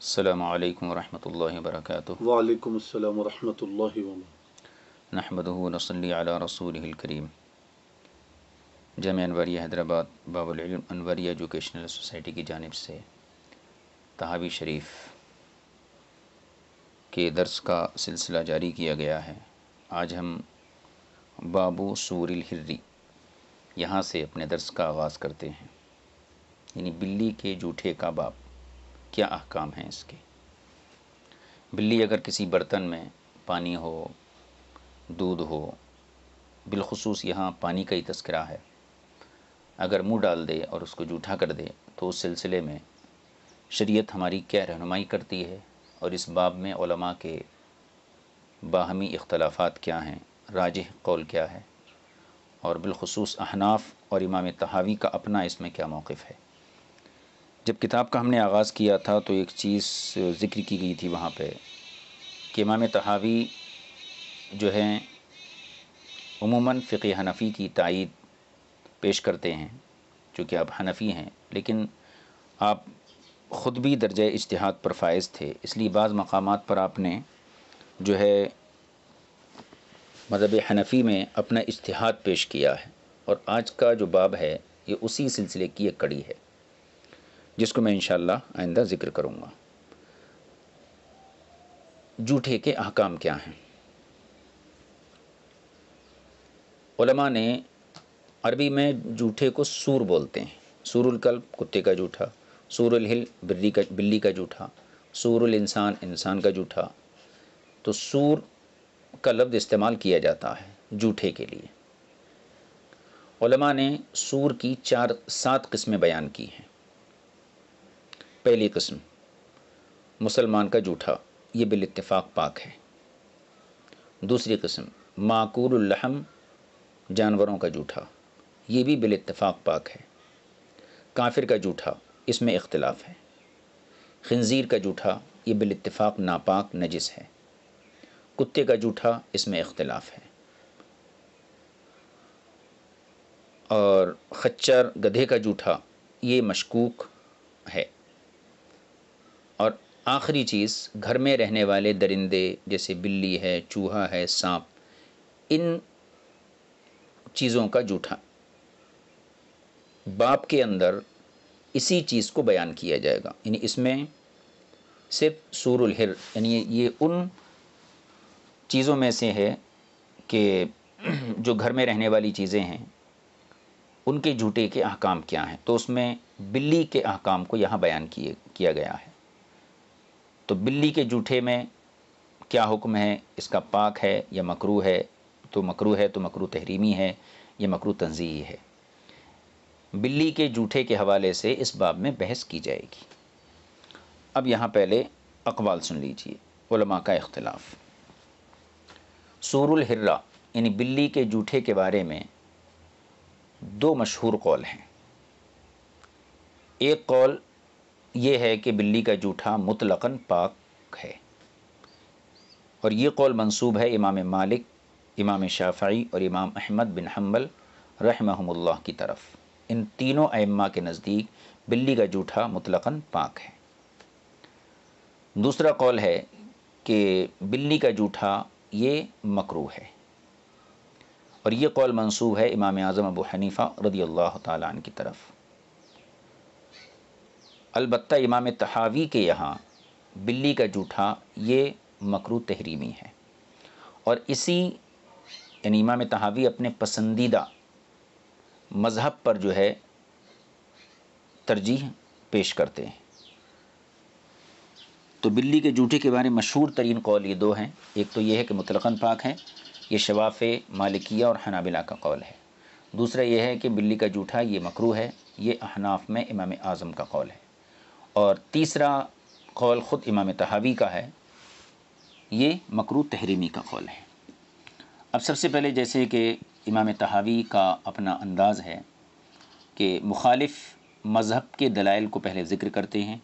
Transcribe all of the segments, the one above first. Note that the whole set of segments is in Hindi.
अल्लाम वरहमल वर्क वालेकुम वरहमल नहमद नसली जम अनवरिया हैदराबाद बाबुल अनवरिया एजुकेशनल सोसाइटी की जानब से तहावी शरीफ के दर्स का सिलसिला जारी किया गया है आज हम बाबू सूरिल हिर्री यहाँ से अपने दर्स का आगाज़ करते हैं यानी बिल्ली के जूठे का बाप क्या अहकाम हैं इसके बिल्ली अगर किसी बर्तन में पानी हो दूध हो बिलखसूस यहाँ पानी का ही तस्करा है अगर मुंह डाल दे और उसको जूठा कर दे तो उस सिलसिले में शरीयत हमारी क्या रहनुमाई करती है और इस बाब में उलमा के बाहमी इख्तलाफात क्या हैं राज कौल क्या है और बिलखसूस अहनाफ और इमाम तहावी का अपना इसमें क्या मौक़ है जब किताब का हमने आगाज़ किया था तो एक चीज़ ज़िक्र की गई थी वहाँ पे कि इमाम तहावी जो हैं उमूमन फ़िक़ हनफ़ी की तइद पेश करते हैं चूँकि आप हनफ़ी हैं लेकिन आप ख़ुद भी दर्ज इश्तहाद पर फायज़ थे इसलिए बाज़ मकाम पर आपने जो है मज़हब हनफ़ी में अपना इश्तहाद पेश किया है और आज का जो बाब है ये उसी सिलसिले की एक कड़ी है जिसको मैं इनशाला आइंदा ज़िक्र करूँगा जूठे के अहकाम क्या हैं उलमा ने अरबी में जूठे को सूर बोलते हैं सूरुल कुत्ते का जूठा सूरुल हिल बिल्ली का बिल्ली का जूठा सूरुल इंसान इंसान का जूठा तो सूर का लफ्ज़ इस्तेमाल किया जाता है जूठे के लिए उलमा ने सूर की चार सात किस्में बयान की हैं पहली कस्म मुसलमान का जूठा ये बिलतफाक पाक है दूसरी कस्म माकूलहम जानवरों का जूठा ये भी बिलतफाक पाक है काफिर का जूठा इसमें इख्तलाफ है खनज़ीर का जूठा ये बिलतफाक नापाक नजिस है कुत्ते का जूठा इसमें इख्तलाफ है और खच्चर गधे का जूठा ये मशकूक है और आखिरी चीज़ घर में रहने वाले दरिंदे जैसे बिल्ली है चूहा है सांप इन चीज़ों का जूठा बाप के अंदर इसी चीज़ को बयान किया जाएगा यानी इसमें सिर्फ सूरहिर हिर यानी ये उन चीज़ों में से है कि जो घर में रहने वाली चीज़ें हैं उनके झूठे के अहकाम क्या हैं तो उसमें बिल्ली के अहकाम को यहाँ बयान किए किया गया है तो बिल्ली के जूठे में क्या हुक्म है इसका पाक है या मकरू है तो मकरू है तो मकरू तहरीमी है या मकरू तंजी है बिल्ली के जूठे के हवाले से इस बाब में बहस की जाएगी अब यहाँ पहले अकवाल सुन लीजिए का इख्तलाफ सूरुल हिर्रा यानी बिल्ली के जूठे के बारे में दो मशहूर कौल हैं एक कौल ये है कि बिल्ली का जूठा मुतलकन पाक है और ये कौल मंसूब है इमाम मालिक इमाम शाफी और इमाम अहमद बिन हम्बल रहमहुल्लाह की तरफ इन तीनों अम्मा के नज़दीक बिल्ली का जूठा मुतलकन पाक है दूसरा कौल है कि बिल्ली का जूठा ये मकरू है और ये कौल मंसूब है इमाम आज़म अबू हनीफ़ा रदी अल्लाह तन की तरफ़ अलबत् इमाम तहावी के यहाँ बिल्ली का जूठा ये मकरू तहरीमी है और इसी यानी इमाम तहावी अपने पसंदीदा मज़हब पर जो है तरजीह पेश करते हैं तो बिल्ली के जूठे के बारे में मशहूर तरीन कौल ये दो हैं एक तो ये है कि मुतलकन पाक है ये शवाफ़ मालिकिया और हनाबिला का कौल है दूसरा यह है कि बिल्ली का जूठा ये मकरू है ये अहनाफ में इमाम आज़म का कौल है और तीसरा कौल ख़ुद इमाम तहावी का है ये मकर तहरीमी का कौल है अब सबसे पहले जैसे कि इमाम तहावी का अपना अंदाज़ है कि मुखालफ मज़हब के दलाइल को पहले ज़िक्र करते हैं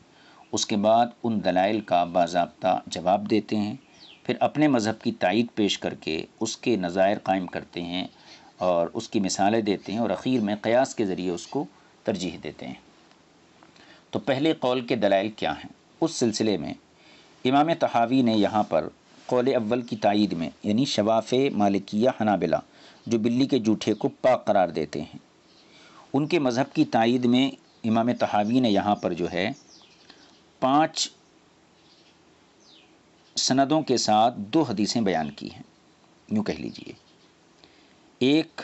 उसके बाद उन दलाइल का बाबा जवाब देते हैं फिर अपने मज़हब की तइद पेश करके उसके नज़ायर कायम करते हैं और उसकी मिसालें देते हैं और अखीर में क़यास के ज़रिए उसको तरजीह देते हैं तो पहले कौल के दलाइल क्या हैं उस सिलसिले में इमाम तहावी ने यहाँ पर कौल अव्वल की तइद में यानी शवाफ़ मालिकिया हनाबिला जो बिल्ली के जूठे को पाक करार देते हैं उनके मज़हब की तइद में इमाम तहावी ने यहाँ पर जो है पाँच सनदों के साथ दो हदीसें बयान की हैं यूँ कह लीजिए एक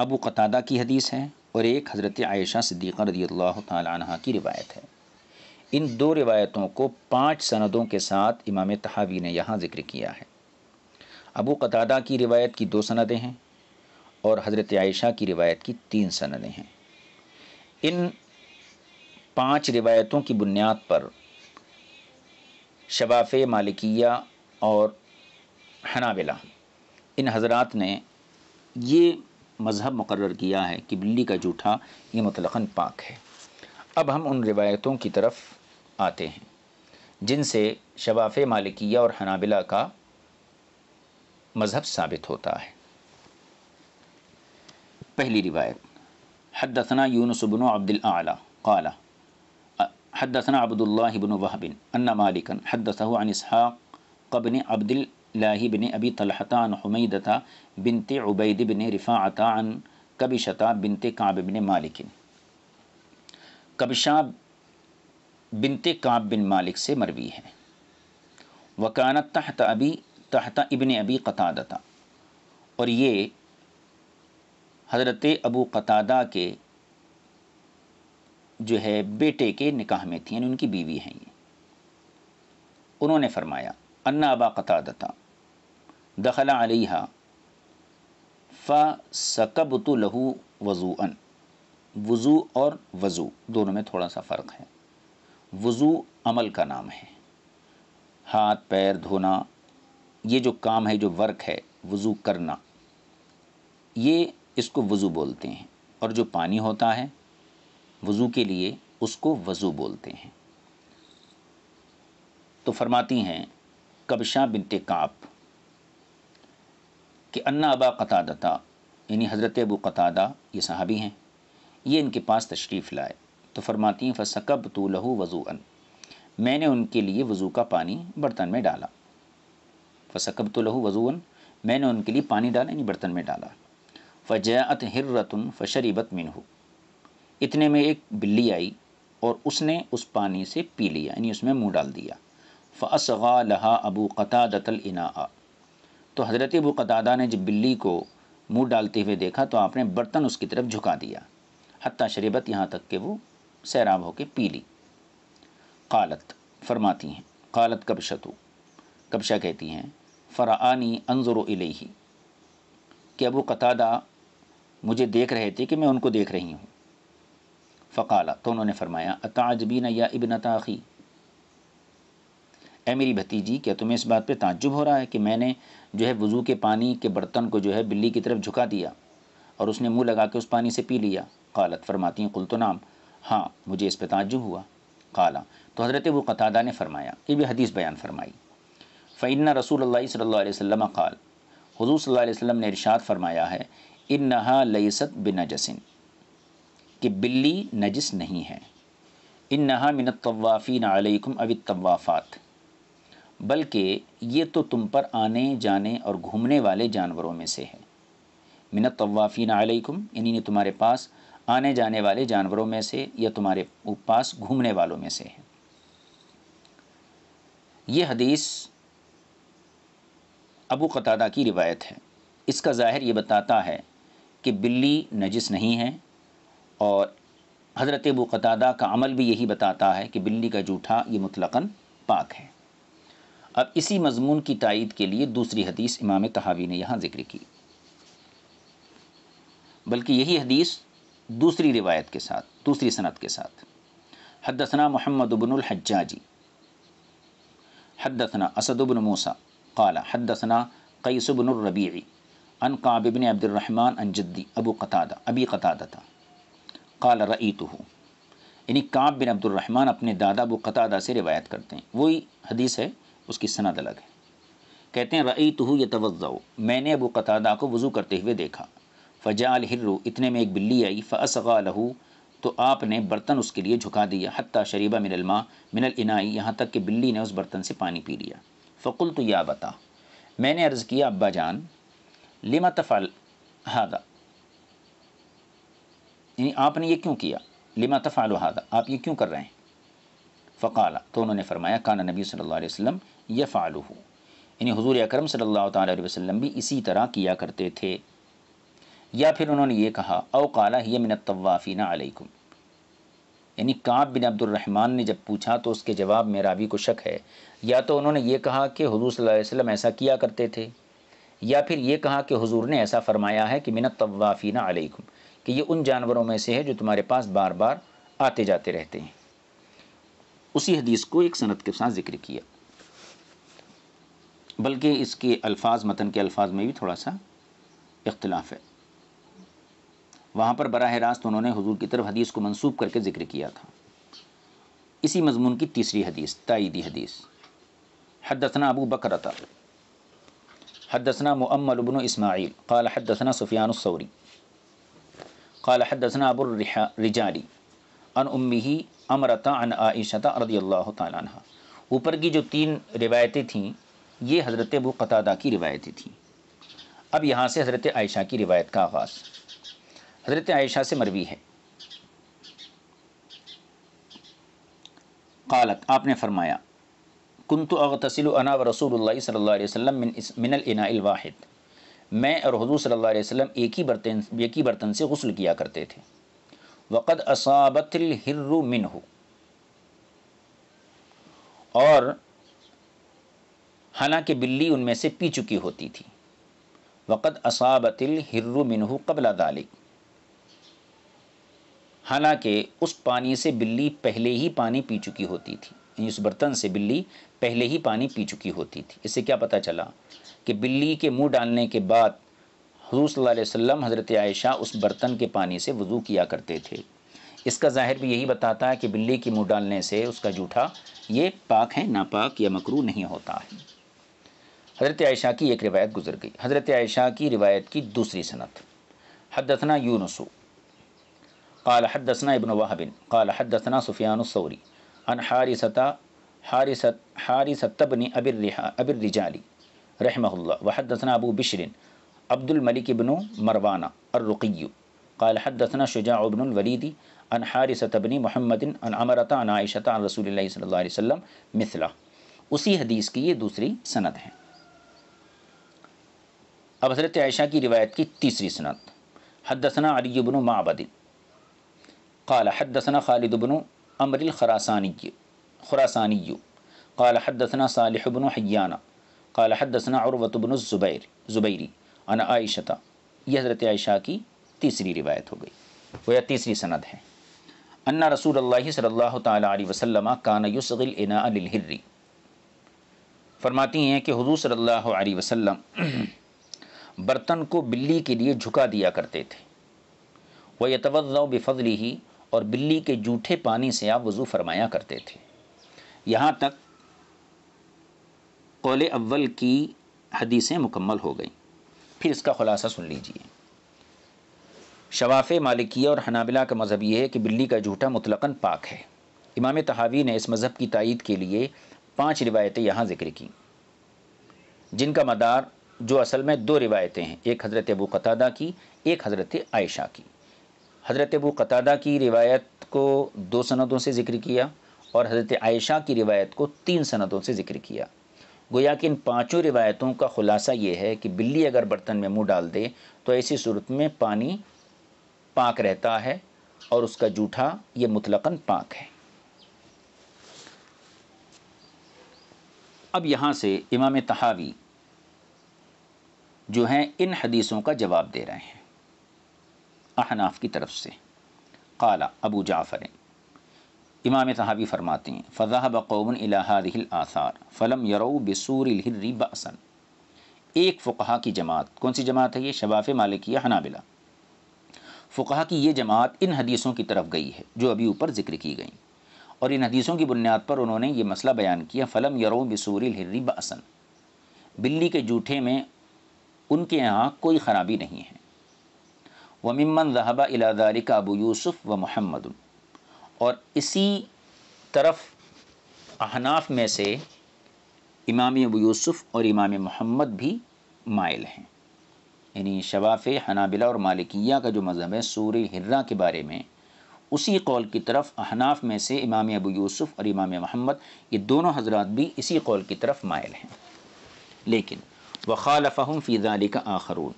अबू कतादा की हदीस है और एक हज़रत आयशा सिद्दीक़ा रदी अल्लाह तह की रिवायत है इन दो रिवायतों को पाँच सनदों के साथ इमाम तहावी ने यहाँ ज़िक्र किया है अबू कतादा की रिवायत की दो सनदें हैं और हज़रत आयशा की रिवायत की तीन सनदें हैं इन पाँच रिवायतों की बुनियाद पर शवाफ़ मालिकिया और हनाविला इन हजरात ने ये मज़हब मुकर किया है कि बिल्ली का जूठा ये मतलक़न पाक है अब हम उन रिवायतों की तरफ आते हैं जिनसे शवाफ़ मालिकिया और हनाबिला का मज़हब साबित होता है पहली रिवायत हदसना यूनसबन अब्दिल काला हदसना अब्दुल्लाबन वहबिन अन्ना मालिकन हदसह अनसहाक़ कबन अब्दिल लाही बिन अबी तलहतान हमीदता बिनते उबैद बिन रिफ़ातान कबिशता बिनते काब बिन मालिकिन कबिशा बिनते काब बिन मालिक से मरवी है वकानत तहत अबी तहत इबन अबी कतादता और ये हज़रत अबू कतादा के जो है बेटे के निकाह में थी यानी उनकी बीवी हैं ये उन्होंने फरमाया अन्ना अबा कतादता दखल अलहा फ़कबत लहू वज़ून वज़ू और वज़ू दोनों में थोड़ा सा फ़र्क है वज़ू अमल का नाम है हाथ पैर धोना ये जो काम है जो वर्क है वज़ू करना ये इसको वज़ू बोलते हैं और जो पानी होता है वज़ू के लिए उसको वज़ू बोलते हैं तो फरमाती हैं कबशा बिनते काप कि अन्ना अबा कतादता यानी हज़रत अबू कतादा ये साहबी हैं ये इनके पास तशरीफ़ लाए तो फरमाती फ़सकब तो लहू अन मैंने उनके लिए वज़ू का पानी बर्तन में डाला फ़सकब तो लहू अन मैंने उनके लिए पानी डाला यानी बर्तन में डाला फ़जात हर्रतन फ़शरीबत मिनहू इतने में एक बिल्ली आई और उसने उस पानी से पी लिया यानी उसमें मुँह डाल दिया फ़सगा लहा अबू कतादतल इना तो हज़रत अबू कदादा ने जब बिल्ली को मुँह डालते हुए देखा तो आपने बर्तन उसकी तरफ झुका दिया हती शरीबत यहाँ तक कि वो सैराब होके पी ली कालत फरमाती हैं कालत कबशतु कबशा कहती हैं फ़रानी अनजर वही कि अबू कतादा मुझे देख रहे थे कि मैं उनको देख रही हूँ फ़काला तो उन्होंने फरमाया अताजबीना या इबन ताखी ए मेरी भतीजी क्या तुम्हें इस बात पर ताज्जुब हो रहा है कि मैंने जो है वज़ू के पानी के बर्तन को जो है बिल्ली की तरफ झुका दिया और उसने मुँह लगा के उस पानी से पी लिया कालत फरमाती हैं कुल तो नाम हाँ मुझे इस पर ताजुब हुआ खाला तो हज़रत वो कतादा ने फरमाया ये भी हदीस बयान फरमाई फ़ैन रसूल सल्ला वसम काल हजू सल्ला ने इरशाद फरमाया है इन नहा लईसत बिन जसिन कि बिल्ली नजिस नहीं है इन नहा मिनत तवाफ़ी नलैकुम अवित तवाफ़ात बल्कि ये तो तुम पर आने जाने और घूमने वाले जानवरों में से है मिनत तवाफ़ीन यानी इन्हीं तुम्हारे पास आने जाने वाले जानवरों में से या तुम्हारे पास घूमने वालों में से है ये हदीस अबू कतादा की रिवायत है इसका ज़ाहिर ये बताता है कि बिल्ली नजिस नहीं है और हज़रत अबू कतादा का अमल भी यही बताता है कि बिल्ली का जूठा ये मुतलकन पाक है अब इसी मजमून की तइद के लिए दूसरी हदीस इमाम तहावी ने यहाँ जिक्र की बल्कि यही हदीस दूसरी रिवायत के साथ दूसरी सनत के साथ हदसना मोहम्मद उबनहजाजी हदसना असदबिन मूसा काला हदसना रबी अन काबिबन अब्दुलरहमान अनजद्दी अबू कतादा अबी कतादा था तो हूँ यानी काब बिन अब्दुलरहमान अपने दादा अबू कतादा से रिवायत करते हैं वही हदीस है उसकी सनद अलग है कहते हैं रई तो ये तवज़ो मैंने अबू कतादा को वज़ू करते हुए देखा फ़जाल हिर्रु इतने में एक बिल्ली आई फ़सगा लहू तो आपने बर्तन उसके लिए झुका दिया हती शरीबा मिनलमा मिनल इनाई यहाँ तक कि बिल्ली ने उस बर्तन से पानी पी लिया फ़कुल तो या बता मैंने अर्ज़ किया अब्बा जान लिमा तफ़ल हादा यानी आपने ये क्यों किया लिमा तफ़ाल हादा आप ये क्यों कर रहे हैं फ़काला तो उन्होंने फरमाया काना नबी सल्लल्लाहु अलैहि वसल्लम यफ़ालू यानी हजूर अक्रम सल्ला वसम भी इसी तरह किया करते थे या फिर उन्होंने ये कहा अव ही मिन तवाफ़ीना यानी काब बिन अब्दुलरहमान ने जब पूछा तो उसके जवाब में रावी को शक है या तो उन्होंने ये कहा कि हजूर वसम ऐसा किया करते थे या फिर ये कहा कि हजूर ने ऐसा फरमाया है कि मिन तवाफ़ीना अलैकुम कि ये उन जानवरों में से है जो तुम्हारे पास बार बार आते जाते रहते हैं उसी हदीस को एक सनत के साथ जिक्र किया बल्कि इसके अल्फाज मतन के अल्फाज में भी थोड़ा सा इख्तलाफ है वहाँ पर बरह रास्त उन्होंने हजूर की तरफ हदीस को मनसूब करके जिक्र किया था इसी मजमून की तीसरी हदीस तईदी हदीस हदसना अबू बकर हदसना मम्मल अबन इसमाइल कल हदसना सुफियानसौरी कल हदसना रिजारी अन उम्मी अमरता अन आयशत रदी अल्लाह तह ऊपर की जो तीन रिवायतें थीं ये हज़रत अबू कतादा की रिवायतें थी अब यहाँ से हज़रत आयशा की रिवायत का आगाज़ हज़रत आयशा से मरवी है कालत आपने फरमाया कुन तो अगतसिल अना व रसूल सल्ला वसम मैं और हजू सल्ला वसम एक ही बर्तन एक ही बर्तन से गसल किया करते थे वक़द असाबतल मिन हो और हालांकि बिल्ली उनमें से पी चुकी होती थी वक़द असाबतिल हिर्रु मिनहु कबला दालिक हालांकि उस पानी से बिल्ली पहले ही पानी पी चुकी होती थी यानी उस बर्तन से बिल्ली पहले ही पानी पी चुकी होती थी इससे क्या पता चला कि बिल्ली के मुंह डालने के बाद हजू सल्ला हज़रत आयशा उस बर्तन के पानी से वज़ू किया करते थे इसका ज़ाहिर भी यही बताता है कि बिल्ली के मुंह डालने से उसका जूठा ये पाक है नापाक या मकरू नहीं होता है हज़रत आयशा की एक रिवायत गुजर गई हज़रत आयशा की रिवायत की दूसरी सनत हदसना यूनसु काल हदसना इबन वाहबिन कल हदसना सुफियानसौरी अन हारिसता हारिसत हारिसतबनी अबिर रिहा अबिर रिजाली रहमल्ला वहदसना अबू बिशरिन अब्दुलमलिक इबन मरवाना अर्रुक़ी कल हदसना शुजा इबनवलीदी अन हारिसतबनी महमदिन अन अमरता अन आयशता रसूल सल्ला वसम मिसला उसी हदीस की ये दूसरी सनत है अब हज़रत आयशा की रिवायत की तीसरी सनत हदसना अलीबन माबदिन कल हदसना खालिदबन अमरिल खरासानी खुरासानी कल हदसना सालिबन हयाना कल हदसना अरवतबन ज़ुबैर ज़ुबैरी अन आयशता यह हज़रत आयशा की तीसरी रिवायत हो गई वो यह तीसरी सनद है अन्ना रसूल अल्लाह सल्ला वसलम कान युसगिल इना लिलहर्री फरमाती हैं कि हजू सल्ला वसम बर्तन को बिल्ली के लिए झुका दिया करते थे वह यतवज़ बेफजली ही और बिल्ली के जूठे पानी से आप वज़ू फरमाया करते थे यहाँ तक कौल अव्वल की हदीसें मुकम्मल हो गई फिर इसका ख़ुलासा सुन लीजिए शवाफ़ मालिकिया और हनाबिला का मज़हब यह है कि बिल्ली का जूठा मुतलकन पाक है इमाम तहावी ने इस मज़हब की तइद के लिए पाँच रिवायतें यहाँ ज़िक्र की जिनका मदार जो असल में दो रिवायतें हैं एक हज़रत अबू कतादा की एक हज़रत आयशा की हज़रत अबू कतादा की रिवायत को दो सनदों से ज़िक्र किया और हज़रत आयशा की रिवायत को तीन सनदों से ज़िक्र किया गोया कि इन पाँचों रिवायतों का ख़ुलासा ये है कि बिल्ली अगर बर्तन में मुंह डाल दे तो ऐसी सूरत में पानी पाक रहता है और उसका जूठा ये मुतलकन पाक है अब यहाँ से इमाम तहावी जो हैं इन हदीसों का जवाब दे रहे हैं अहनाफ की तरफ से काला अबू जाफ़र इमाम सहाबी फरमाती हैं फ़ज़ा कौन इलाहादिल आसार फ़लम यरो बसूर हिर्री बसन एक फ़ुकहा की जमात कौन सी जमात है ये शबाफ़ मालिकिया हनाबिला फ़ुकहा की ये जमात इन हदीसों की तरफ गई है जो अभी ऊपर जिक्र की गई और इन हदीसों की बुनियाद पर उन्होंने ये मसला बयान किया फ़लम यरो बसूर हिर्री बसन बिल्ली के जूठे में उनके यहाँ कोई ख़राबी नहीं है वमिमन जहबा इलादारिका अबू यूसुफ़ व महमद और इसी तरफ अहनाफ में से इमाम अबू यूसुफ़ और इमाम महमद भी मायल हैं यानी शवाफ़ हनाबिला और मालिकिया का जो मज़हब है सूर हर्रा के बारे में उसी कौल की तरफ अहनाफ में से इमाम अबू यूसुफ़ और इमाम महमद ये दोनों हजरात भी इसी कौल की तरफ मायल हैं लेकिन वखालफ़हम फ़ीज़ाली का आखरून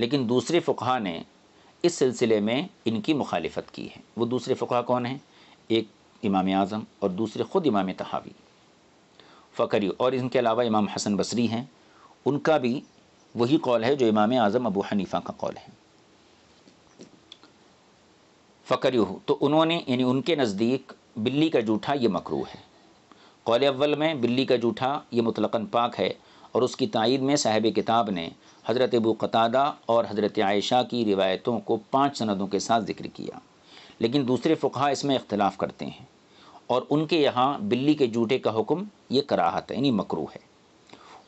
लेकिन दूसरे फ़ुका ने इस सिलसिले में इनकी मुखालफत की है वो दूसरे फ़ुका कौन हैं एक इमाम आज़म और दूसरे ख़ुद इमाम तहावी फ़करी और इनके अलावा इमाम हसन बसरी हैं उनका भी वही कौल है जो इमाम आज़म अबू हनीफ़ा का कौल है फ़करी तो उन्होंने यानी उनके नज़दीक बिल्ली का जूठा ये मकरू है कौल अव्वल में बिल्ली का जूठा ये मुतलकन पाक है और उसकी तइद में साहिब किताब ने हज़रत अबू कतादा और हज़रत आयशा की रिवायतों को पाँच सनदों के साथ ज़िक्र किया लेकिन दूसरे फ़ुका इसमें अख्तिलाफ़ करते हैं और उनके यहाँ बिल्ली के जूठे का हुक्म ये कराहत है यानी मकरू है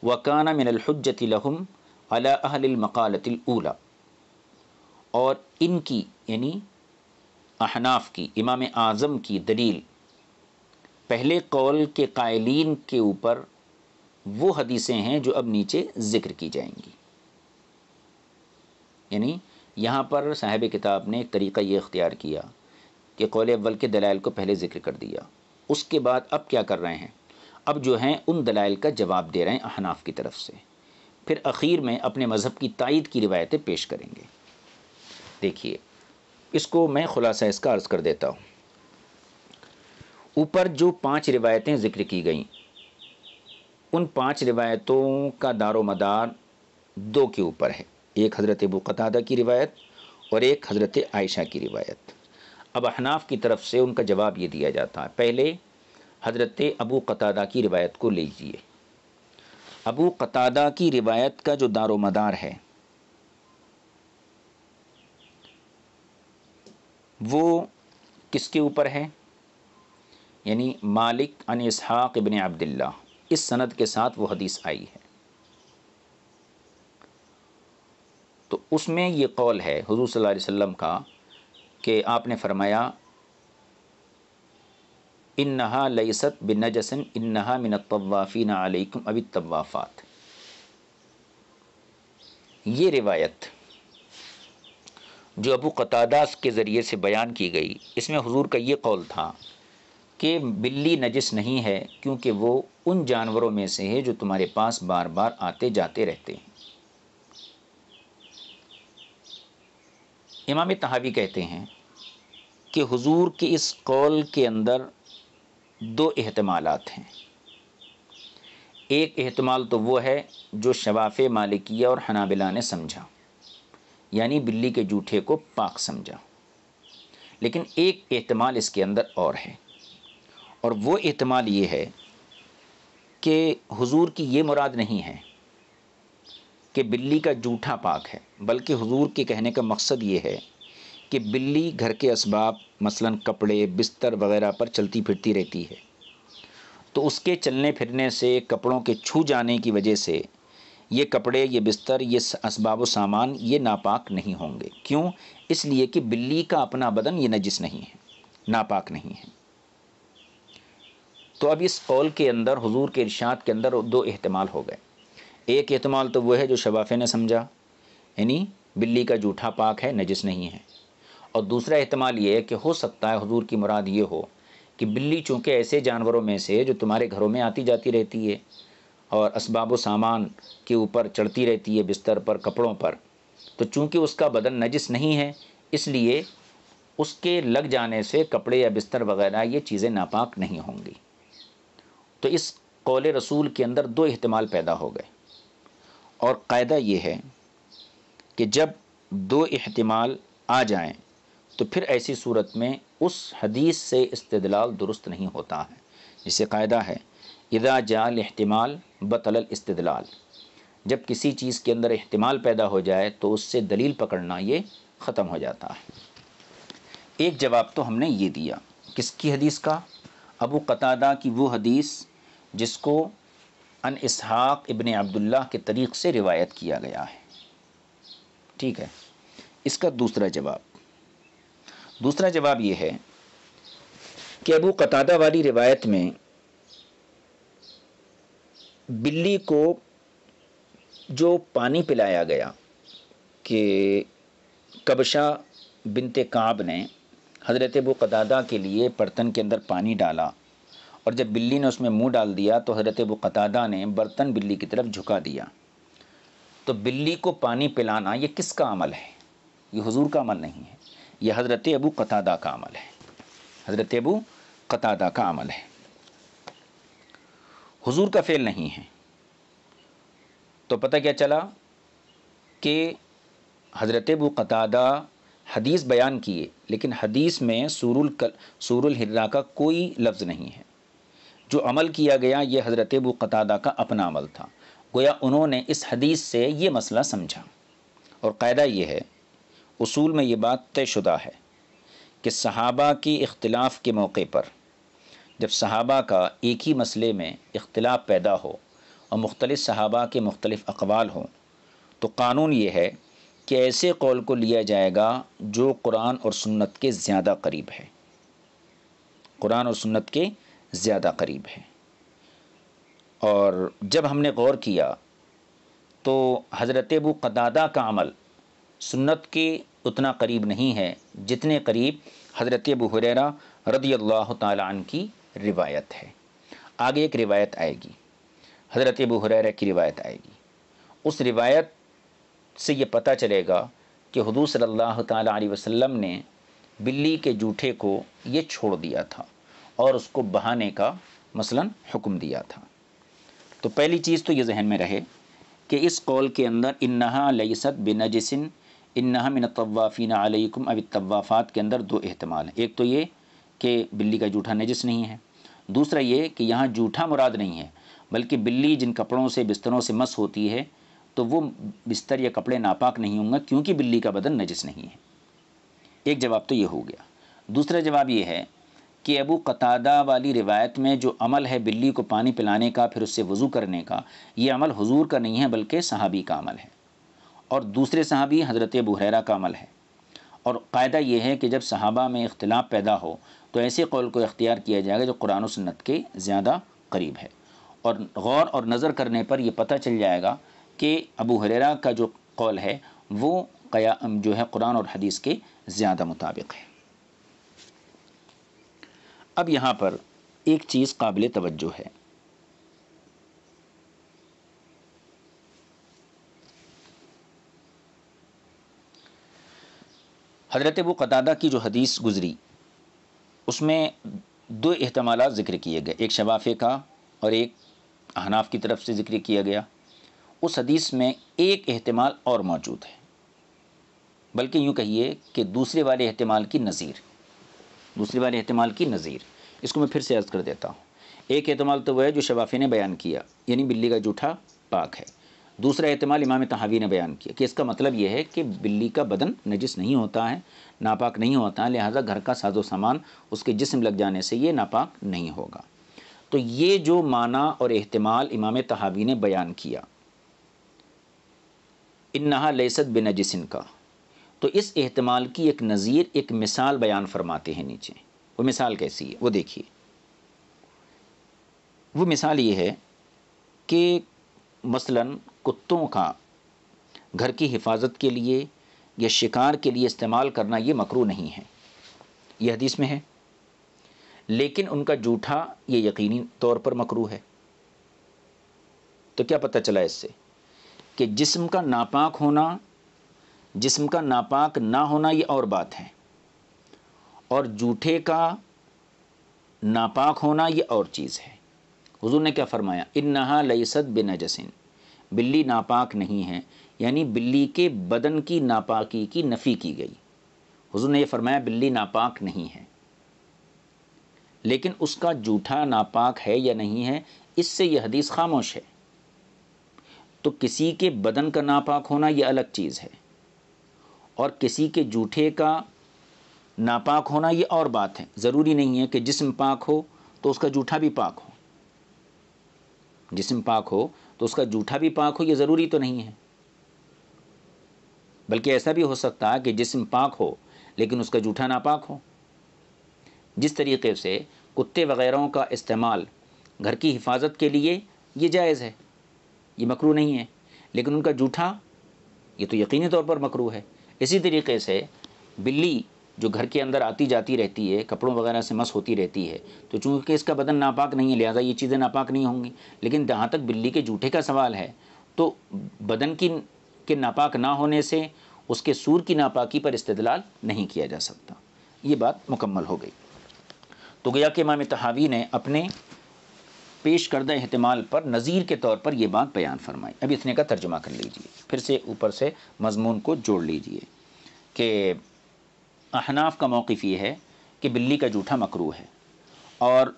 वकाना मिनलहजत लहम अलामक़ालतूला और इनकी यानी अहनाफ की इमाम आज़म की दलील पहले कौल के कायलीन के ऊपर वो हदीसें हैं जो अब नीचे ज़िक्र की जाएंगी यानी यहाँ पर साहिब किताब ने एक तरीका ये अख्तियार किया कि कौल अव्वल के दलाइल को पहले ज़िक्र कर दिया उसके बाद अब क्या कर रहे हैं अब जो हैं उन दलाइल का जवाब दे रहे हैं अहनाफ की तरफ से फिर अखीर में अपने मज़हब की तइद की रिवायतें पेश करेंगे देखिए इसको मैं ख़ुलासा इसका अर्ज़ कर देता हूँ ऊपर जो पांच रिवायतें ज़िक्र की गईं उन पांच रिवायतों का दारो मदार दो के ऊपर है एक हज़रत अबू की रिवायत और एक हज़रत आयशा की रिवायत अब अहनाफ की तरफ से उनका जवाब ये दिया जाता है पहले हज़रत अबू कतादा की रिवायत को लीजिए अबू कतादा की रिवायत का जो दारो मदार है वो किसके ऊपर है यानी मालिक अन इसहाक़ इबन अब्दुल्ला इस सनद के साथ वो हदीस आई है तो उसमें ये कौल है हजू सल्ला का कि आपने फरमाया इन नहा बिन जसन इन नहा मिन तवाफ़ी नलकम अबी तवाफ़ात ये रिवायत जो अबू कतादास के ज़रिए से बयान की गई इसमें हुजूर का ये कौल था कि बिल्ली नजिस नहीं है क्योंकि वो उन जानवरों में से है जो तुम्हारे पास बार बार आते जाते रहते हैं इमाम तहावी कहते हैं कि हुजूर के इस कौल के अंदर दो अहतमाल हैं एक अहतमाल तो वो है जो शवाफ़ मालिकिया और हनाबिला ने समझा यानी बिल्ली के जूठे को पाक समझा लेकिन एक अहतमाल इसके अंदर और है और वो एतमाद ये है कि हुजूर की ये मुराद नहीं है कि बिल्ली का जूठा पाक है बल्कि हुजूर के कहने का मकसद ये है कि बिल्ली घर के इसबाब मसलन कपड़े बिस्तर वगैरह पर चलती फिरती रहती है तो उसके चलने फिरने से कपड़ों के छू जाने की वजह से ये कपड़े ये बिस्तर ये इसबाब सामान ये नापाक नहीं होंगे क्यों इसलिए कि बिल्ली का अपना बदन ये नजिस नहीं है नापाक नहीं है तो अब इस कौल के अंदर हुजूर के इर्शाद के अंदर दो अहतमाल हो गए एक अहतमाल तो वह है जो शवाफ़े ने समझा यानी बिल्ली का जूठा पाक है नजस नहीं है और दूसरा अहतमाल ये है कि हो सकता है हजूर की मुराद ये हो कि बिल्ली चूँकि ऐसे जानवरों में से जो तुम्हारे घरों में आती जाती रहती है और इसबाब सामान के ऊपर चढ़ती रहती है बिस्तर पर कपड़ों पर तो चूँकि उसका बदन नजस नहीं है इसलिए उसके लग जाने से कपड़े या बिस्तर वगैरह ये चीज़ें नापाक नहीं होंगी तो इस कौल रसूल के अंदर दो अहतमाल पैदा हो गए और कायदा ये है कि जब दो अहतमाल आ जाएं तो फिर ऐसी सूरत में उस हदीस से इस्तदलाल दुरुस्त नहीं होता है जिसे कायदा है इदा जाल अहतमाल बतल इस्तदलाल जब किसी चीज़ के अंदर अहतमाल पैदा हो जाए तो उससे दलील पकड़ना ये ख़त्म हो जाता है एक जवाब तो हमने ये दिया किसकी हदीस का अबू कतादा की वो हदीस जिसको अन इसहाक इबन अब्दुल्ला के तरीक़ से रिवायत किया गया है ठीक है इसका दूसरा जवाब दूसरा जवाब ये है कि अबू कतादा वाली रिवायत में बिल्ली को जो पानी पिलाया गया कि कबशा बिनते काब ने हज़रत अबू कदादा के लिए बर्तन के अंदर पानी डाला और जब बिल्ली ने उसमें मुंह डाल दिया तो हजरत अबू कतादा ने बर्तन बिल्ली की तरफ झुका दिया तो बिल्ली को पानी पिलाना ये किसका अमल है ये हुजूर का अमल नहीं है यह हज़रत अबू कतादा का अमल है हज़रत अबू कतादा का अमल है हुजूर का फेल नहीं है तो पता क्या चला कि हज़रत अबू कतादा हदीस बयान किए लेकिन हदीस में सूरुल कल सूरुल हिर्रा का कोई लफ्ज़ नहीं है जो अमल किया गया ये हज़रत अबू कतादा का अपना अमल था गोया उन्होंने इस हदीस से ये मसला समझा और कायदा ये है उसूल में ये बात तयशुदा है कि सहाबा की इख्तलाफ के मौके पर जब सहाबा का एक ही मसले में इख्तलाफ पैदा हो और मुख्तलिफ़ सहाबा के मुख्तलिफ़ अकवाल हों तो कानून ये है कि ऐसे कौल को लिया जाएगा जो कुरान और सुन्नत के ज़्यादा करीब है कुरान और सुन्नत के ज़्यादा करीब है और जब हमने गौर किया तो हज़रत अबू कदादा का अमल सुन्नत के उतना करीब नहीं है जितने करीब हज़रत अबू हुररा रदी अल्लाह तन की रिवायत है आगे एक रिवायत आएगी हज़रत अबू हुररा की रिवायत आएगी उस रिवायत से ये पता चलेगा कि हदू सल्लल्लाहु अलैहि वसल्लम ने बिल्ली के जूठे को ये छोड़ दिया था और उसको बहाने का मसलन हुक्म दिया था तो पहली चीज़ तो ये जहन में रहे कि इस कौल के अंदर इन्हा लईसत बिनजसिन इन्हा मिन तवाफ़ी अलैकुम अब तवाफ़ात के अंदर दो अहतमाल हैं एक तो ये कि बिल्ली का जूठा नजस नहीं है दूसरा ये कि यहाँ जूठा मुराद नहीं है बल्कि बिल्ली जिन कपड़ों से बिस्तरों से मस होती है तो वो बिस्तर या कपड़े नापाक नहीं होंगे क्योंकि बिल्ली का बदन नजस नहीं है एक जवाब तो ये हो गया दूसरा जवाब ये है कि अबू कतादा वाली रिवायत में जो अमल है बिल्ली को पानी पिलाने का फिर उससे वज़ू करने का ये अमल हुजूर का नहीं है बल्कि सहाबी का अमल है और दूसरे सहाबी हज़रत बुहरा का अमल है और कायदा ये है कि जब सहाबा में इख्तलाफ पैदा हो तो ऐसे कौल को इख्तियार किया जाएगा जो कुरान सन्नत के ज़्यादा करीब है और गौर और नज़र करने पर यह पता चल जाएगा कि अबू हरेरा का जो कौल है वो जो है कुरान और हदीस के ज़्यादा मुताबिक है अब यहाँ पर एक चीज़ काबिल तवज्जो है हज़रत अबू कतादा की जो हदीस गुज़री उसमें दो अहतमाल ज़िक्र किए गए एक शवाफ़े का और एक अहनाफ की तरफ से ज़िक्र किया गया उस हदीस में एक अहतमाल और मौजूद है बल्कि यूँ कहिए कि दूसरे वाले अहतमाल की नज़ीर दूसरी वाले अहतमाल की नज़ीर इसको मैं फिर से अर्ज़ कर देता हूँ एक अहतमाल तो वह है जो शवाफ़ी ने बयान किया यानी बिल्ली का जूठा पाक है दूसरा अहतमाल इमाम तहावी ने बयान किया कि इसका मतलब यह है कि बिल्ली का बदन नजिस नहीं होता है नापाक नहीं होता है लिहाजा घर का साजो सामान उसके जिसम लग जाने से ये नापाक नहीं होगा तो ये जो माना और अहतमाल इमाम तहावी ने बयान किया इन नहा बिन बिनजिसन का तो इस अहतमाल की एक नज़ीर एक मिसाल बयान फरमाते हैं नीचे वो मिसाल कैसी है वो देखिए वो मिसाल ये है कि मसलन कुत्तों का घर की हिफाजत के लिए या शिकार के लिए इस्तेमाल करना ये मकरू नहीं है ये हदीस में है लेकिन उनका जूठा ये यकीनी तौर पर मकरू है तो क्या पता चला इससे कि जिस्म का नापाक होना जिस्म का नापाक ना होना ये और बात है और जूठे का नापाक होना ये और चीज़ है हुजूर ने क्या फरमाया इन नहा लईसत जसिन बिल्ली नापाक नहीं है यानी बिल्ली के बदन की नापाकी की नफ़ी की गई हुजूर ने यह फरमाया बिल्ली नापाक नहीं है लेकिन उसका जूठा नापाक है या नहीं है इससे यह हदीस खामोश है तो किसी के बदन का नापाक होना यह अलग चीज़ है और किसी के जूठे का नापाक होना ये और बात है ज़रूरी नहीं है कि जिसम पाक हो तो उसका जूठा भी पाक हो जिसम पाक हो तो उसका जूठा भी पाक हो ये ज़रूरी तो नहीं है बल्कि ऐसा भी हो सकता है कि जिसम पाक हो लेकिन उसका जूठा नापाक हो जिस तरीके से कुत्ते वगैरह का इस्तेमाल घर की हिफाजत के लिए ये जायज़ है ये मकरू नहीं है लेकिन उनका जूठा ये तो यकीनी तौर पर मकरू है इसी तरीके से बिल्ली जो घर के अंदर आती जाती रहती है कपड़ों वगैरह से मस होती रहती है तो चूंकि इसका बदन नापाक नहीं है लिहाजा ये चीज़ें नापाक नहीं होंगी लेकिन जहाँ तक बिल्ली के जूठे का सवाल है तो बदन की के नापाक ना होने से उसके सूर की नापाकी पर इस्तलाल नहीं किया जा सकता ये बात मुकम्मल हो गई तो गया के इमाम तहावी ने अपने पेश करदा अहतमाल पर नज़ीर के तौर पर यह बात बयान फरमाई अब इतने का तर्जमा कर लीजिए फिर से ऊपर से मजमून को जोड़ लीजिए कि अहनाफ का मौक़ ये है कि बिल्ली का जूठा मकरू है और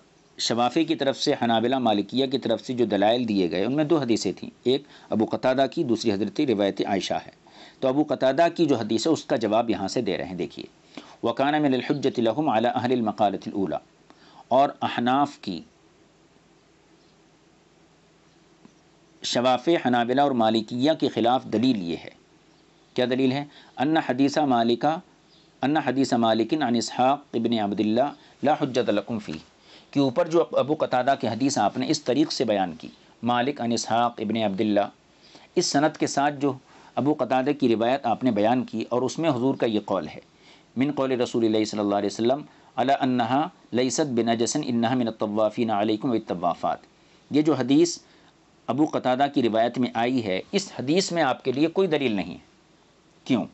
शवाफ़ी की तरफ से हनाबिला मालिकिया की तरफ से जो दलाइल दिए गए उनमें दो हदीसें थीं एक अबू कतादा की दूसरी हजरती रिवायत आयशा है तो अबू कतादा की जो हदीस है उसका जवाब यहाँ से दे रहे हैं देखिए वकाना मिलहजतम अला अहलमकालतूला और अहनाफ की शवाफ़ हनाबिला और मालिकिया के ख़िलाफ़ दलील ये है क्या दलील है अन्ना हदीसा मालिका अन्ना हदीसा मालिकिन अनसहाक़ इबन अब्दुल्ला ला हजतलकुफ़ी के ऊपर जो अबू कतादा की हदीस आपने इस तरीक़ से बयान की मालिक अनसहाक़ इबन अब्दुल्ला इस सनत के साथ जो अबू कतादा की रिवायत आपने बयान की और उसमें हजूर का ये कौल है मिन कौल रसूल सल्ला वसम अला अन्ना लईसत बिन जसन इन्ना मिन तवाफ़ी अलैकुम तवाफ़ात ये जो हदीस अबू कतादा की रिवायत में आई है इस हदीस में आपके लिए कोई दलील नहीं है क्यों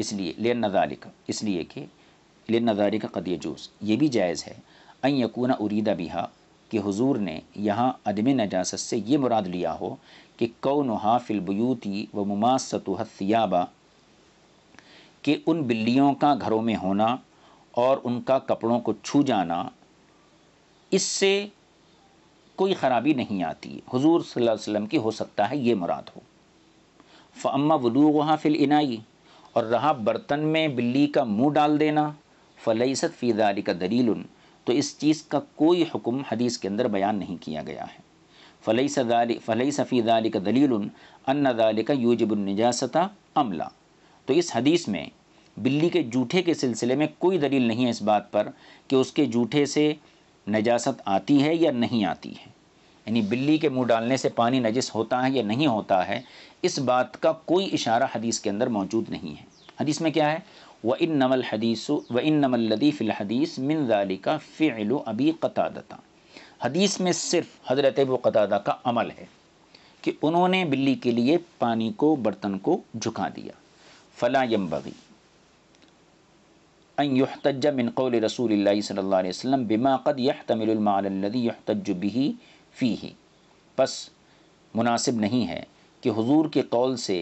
इसलिए ले नजालिक इसलिए कि ले नजालिक क़दय जूस ये भी जायज़ है अं यकून उरीदा बिहा कि हुजूर ने यहाँ अदम नजासत से ये मुराद लिया हो कि कौन फिलबयूती व मुमासतुहसियाबा कि उन बिल्लियों का घरों में होना और उनका कपड़ों को छू जाना इससे कोई ख़राबी नहीं आती हुजूर सल्लल्लाहु की हो सकता है ये मुराद हो फ़म्मा वलू वहाँ फिल इनाई और रहा बर्तन में बिल्ली का मुंह डाल देना फलईसत फ़ीदारी का दलील तो इस चीज़ का कोई हुक्म हदीस के अंदर बयान नहीं किया गया है फ़लई सदाली फ़लई सफ़ीदाली का दलील अन का यूजबनजासता अमला तो इस हदीस में बिल्ली के जूठे के सिलसिले में कोई दलील नहीं है इस बात पर कि उसके जूठे से नजासत आती है या नहीं आती है यानी बिल्ली के मुंह डालने से पानी नजिस होता है या नहीं होता है इस बात का कोई इशारा हदीस के अंदर मौजूद नहीं है हदीस में क्या है व इन नमल हदीस व इन नमल्लदीफ़िल हदीस मिन ज़ालिका फ़िल अबी कतादता हदीस में सिर्फ हज़रत अबू कतादा का अमल है कि उन्होंने बिल्ली के लिए पानी को बर्तन को झुका दिया फ़लायम बगी अयुतज मिन कौल रसूल सल्ला वसम बिमा कद यह तमिलमालदी युतज बिही फ़ी ही बस मुनासिब नहीं है कि हुजूर के कौल से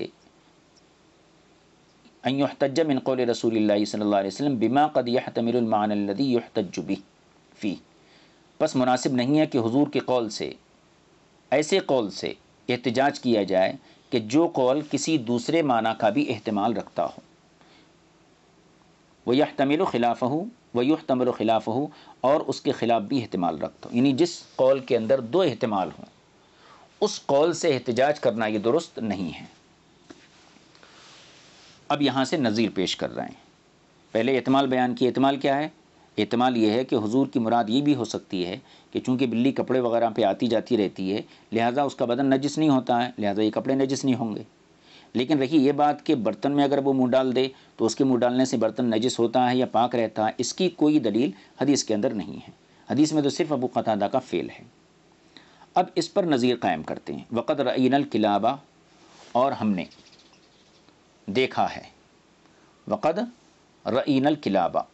अयुतज मिन कौल रसूल सल्ला वसम बिमा कद यह तमिलमानदी युतज बि फ़ी बस मुनासिब नहीं है कि हुजूर के कौल से ऐसे कौल से एहतजाज किया जाए कि जो कौल किसी दूसरे माना का भी अहतमाल रखता हो व यह तमिल खिलाफ़ हो व युह तमिल खिलाफ़ हो और उसके ख़िलाफ़ भी अहतमाल रखता हूँ यानी जिस कौल के अंदर दो अहतमाल हों उस कौल से एहतजाज करना ये दुरुस्त नहीं है अब यहाँ से नज़ीर पेश कर रहे हैं पहले अहतमाल बयान किया अहतमाल क्या है अहतमाल ये है कि हज़ूर की मुराद ये भी हो सकती है कि चूँकि बिल्ली कपड़े वगैरह पर आती जाती रहती है लिहाजा उसका बदन नजिस नहीं होता है लिहाजा ये कपड़े नजिस नहीं होंगे लेकिन रही ये बात कि बर्तन में अगर वो मुँह डाल दे तो उसके मुँह डालने से बर्तन नजिस होता है या पाक रहता है इसकी कोई दलील हदीस के अंदर नहीं है हदीस में तो सिर्फ अबू कतादा का फ़ेल है अब इस पर नज़ीर कायम करते हैं वक़द रईनल किलाबा और हमने देखा है वक़द रईनल किलाबा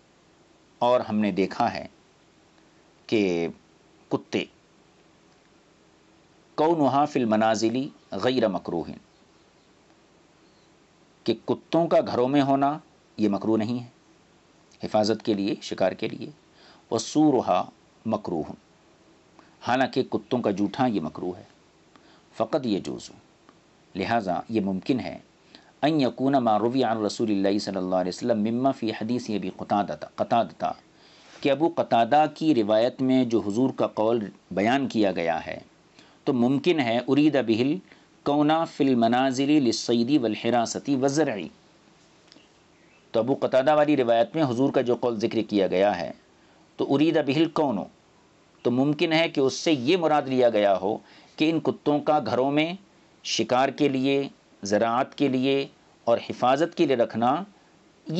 और हमने देखा है कि कुत्ते वहाँ फिल मनाजिली गैर मकरूहिन कि कुत्तों का घरों में होना ये मकरू नहीं है हिफाजत के लिए शिकार के लिए मकरू हूँ हालांकि कुत्तों का जूठा ये मकरू है फ़कत ये जोज़ू लिहाजा ये मुमकिन है अन यकून मारवी आन रसूल सल्ला वसम मम्मा फ़ी हदीस ये भी कतादता कतादता कि अबू कतादा की रिवायत में जो हजूर का कौल बयान किया गया है तो मुमकिन है उरीद बिहिल कौना यतफ़क़ना फ़िलमनाजिली लसैदी वलहरासती वज़रई तो अबू कतादा वाली रिवायत में हज़ूर का जो कौल ज़िक्र किया गया है तो उरीद बिहिल कौन तो मुमकिन है कि उससे ये मुराद लिया गया हो कि इन कुत्तों का घरों में शिकार के लिए ज़रात के लिए और हिफाजत के लिए रखना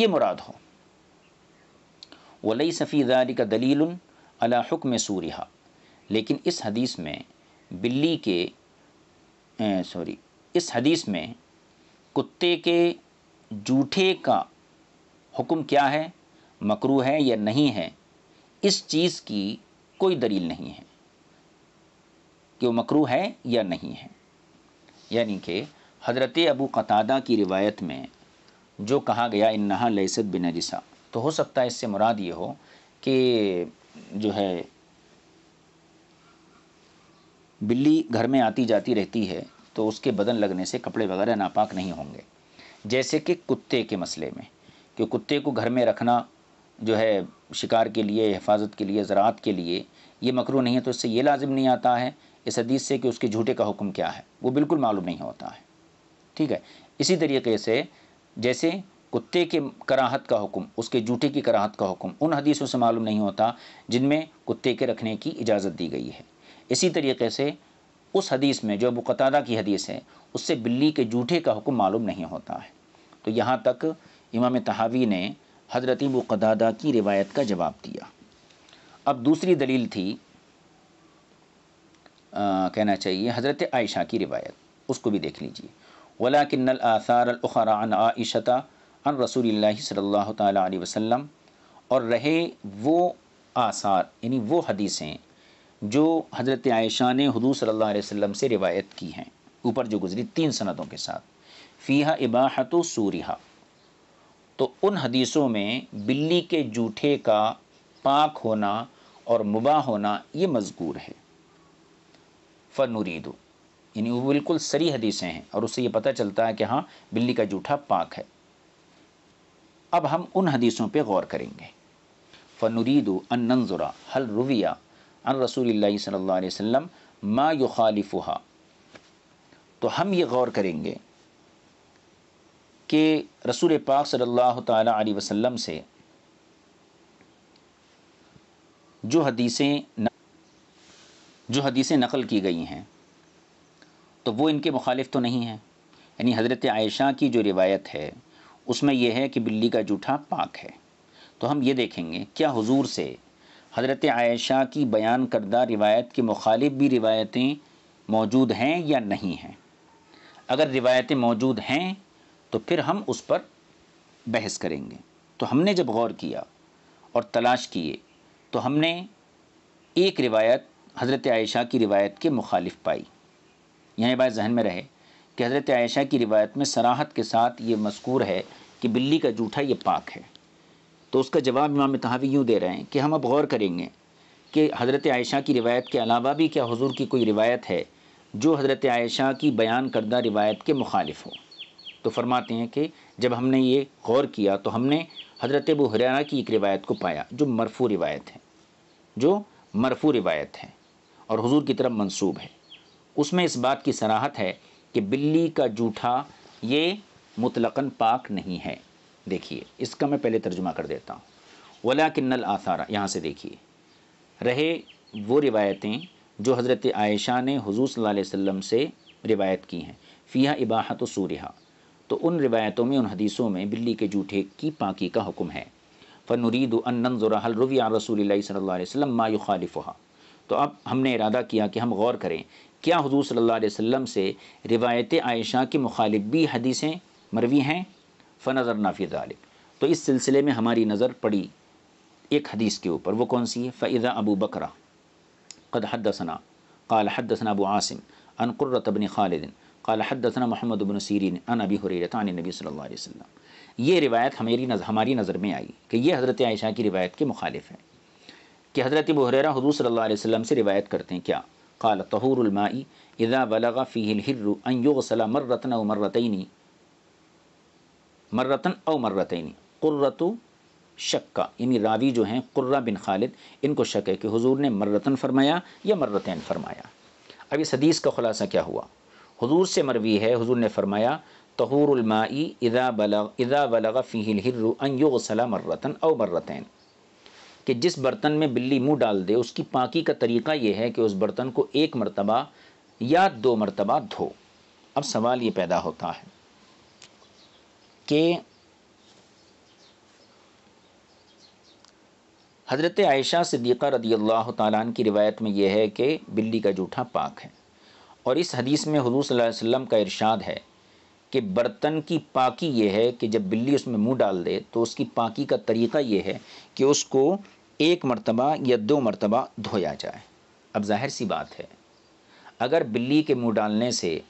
ये मुराद हो वलई सफ़ीदारी का दलील अला हुक्म सूरिहा लेकिन इस हदीस में बिल्ली के सॉरी इस हदीस में कुत्ते के जूठे का हुक्म क्या है मकरू है या नहीं है इस चीज़ की कोई दलील नहीं है कि वो मकरू है या नहीं है यानी कि हज़रत अबू कतादा की रिवायत में जो कहा गया इन्ना लसत बिन जिसा तो हो सकता है इससे मुराद ये हो कि जो है बिल्ली घर में आती जाती रहती है तो उसके बदन लगने से कपड़े वगैरह नापाक नहीं होंगे जैसे कि कुत्ते के मसले में कि कुत्ते को घर में रखना जो है शिकार के लिए हिफाजत के लिए ज़रात के लिए ये मकरू नहीं है तो इससे ये लाजिम नहीं आता है इस हदीस से कि उसके झूठे का हुक्म क्या है वो बिल्कुल मालूम नहीं होता है ठीक है इसी तरीके से जैसे कुत्ते के कराहत का हुक्म उसके जूठे की कराहत का हुक्म उन हदीसों से मालूम नहीं होता जिनमें कुत्ते के रखने की इजाज़त दी गई है इसी तरीके से उस हदीस में जो अबुकतादा की हदीस है उससे बिल्ली के जूठे का हुक्म मालूम नहीं होता है तो यहाँ तक इमाम तहावी ने हज़रत अबुकतादा की रिवायत का जवाब दिया अब दूसरी दलील थी आ, कहना चाहिए हज़रत आयशा की रिवायत उसको भी देख लीजिए वला किन्नल आसार अखरान आशता अन रसूल सल्ला वसम और रहे वो आसार यानी वो हदीसें जो हज़रत आयशा ने हदू सल्ला वसम से रिवायत की हैं ऊपर जो गुजरी तीन सनतों के साथ फ़ीहा इबाहत सूरिहा तो उन हदीसों में बिल्ली के जूठे का पाक होना और मुबा होना ये मजकूर है फ़नुरीदो यानी वो बिल्कुल सरी हदीसें हैं और उससे ये पता चलता है कि हाँ बिल्ली का जूठा पाक है अब हम उन हदीसों पे गौर करेंगे फ़नुरीदो नंजुरा हल रुविया अन रसूल सल्ला वसम मा युखालिफुहा तो हम ये गौर करेंगे कि रसूल पाक सल्लल्लाहु सल्ला वसल्लम से जो हदीसें जो हदीसें नकल की गई हैं तो वो इनके मुखालिफ तो नहीं हैं यानी हज़रत आयशा की जो रिवायत है उसमें यह है कि बिल्ली का जूठा पाक है तो हम ये देखेंगे क्या हुजूर से हज़रत आयशा की बयान करदा रिवायत के मुखालिफ भी रिवायतें मौजूद हैं या नहीं हैं अगर रिवायतें मौजूद हैं तो फिर हम उस पर बहस करेंगे तो हमने जब गौर किया और तलाश किए तो हमने एक रिवायत हज़रत आयशा की रिवायत के मुखालिफ पाई यह बात जहन में रहे कि हज़रत आयशा की रिवायत में सराहत के साथ ये मस्कूर है कि बिल्ली का जूठा ये पाक है तो उसका जवाब इमाम तहावी यूँ दे रहे हैं कि हम अब गौर करेंगे कि हज़रत आयशा की रिवायत के अलावा भी क्या हजूर की कोई रिवायत है जो हज़रत आयशा की बयान करदा रिवायत के मुखालिफ हो तो फरमाते हैं कि जब हमने ये गौर किया तो हमने हज़रत अबू हराना की एक रिवायत को पाया जो मरफू रिवायत है जो मरफू रिवायत है और हुजूर की तरफ मंसूब है उसमें इस बात की सराहत है कि बिल्ली का जूठा ये मुतलकन पाक नहीं है देखिए इसका मैं पहले तर्जुमा कर देता हूँ वला किन्नल आसारा यहाँ से देखिए रहे वो रिवायतें जो हज़रत आयशा ने हजू सल वम से रिवायत की हैं फ़िया इबाहत सूरहा तो उन रिवायतों में उन हदीसों में बिल्ली के जूठे की पाकि का हुक्म है फ़नुरीद अनजुरहल रविया रसूल सल्ला वसम मायु तो अब हमने इरादा किया कि हम गौर करें क्या हजू सल्ला वसम से रिवायत आयशा की मुखालिफ भी हदीसें मरवी हैं फ़नज़र नाफी तालिक तो इस सिलसिले में हमारी नज़र पड़ी एक हदीस के ऊपर वो कौन सी है फ़ैज़ा अबू बकरा कद हदसना कल हदसना अबू आसम अनकुर्रतबन खालिदिन कल हदसना मोहम्मद अबन सीरीन अन अबी हुरतान नबी सल्ला वसम ये रिवायत हमारी नज़र हमारी नज़र में आई कि यह हज़रत आयशा की रिवायत के मुखालिफ है कि हज़रत बुहरा हजू सल्ला वसम से रिवायत करते हैं क्या कल तहूरमाई इज़ा बलगा फ़ी हिल अन योग सला मर्रतन मर्रतनी मर्रतन और मर्रतनी कुर्रतु शक्का यानी रावी जो हैं कुर्रा बिन खालिद इनको शक है कि हुजूर ने मर्रतन फरमाया या मर्रतन फरमाया अब इस हदीस का ख़ुलासा क्या हुआ हुजूर से मरवी है हुजूर ने फरमाया तहूरमाई इदा बलग इदा बलग फ़ील हिर्रसला मर्रतन और मर्रतन कि जिस बर्तन में बिल्ली मुँह डाल दे उसकी पाकी का तरीका यह है कि उस बर्तन को एक मरतबा या दो मरतबा धो अब सवाल ये पैदा होता है कि हज़रत आयशा सिद्दीक़ा रदी अल्लाह तालान की रिवायत में यह है कि बिल्ली का जूठा पाक है और इस हदीस में हजूर सल्लल्लाहु अलैहि वसल्लम का इरशाद है कि बर्तन की पाकी ये है कि जब बिल्ली उसमें मुंह डाल दे तो उसकी पाकी का तरीक़ा ये है कि उसको एक मरतबा या दो मरतबा धोया जाए अब जाहिर सी बात है अगर बिल्ली के मुँह डालने से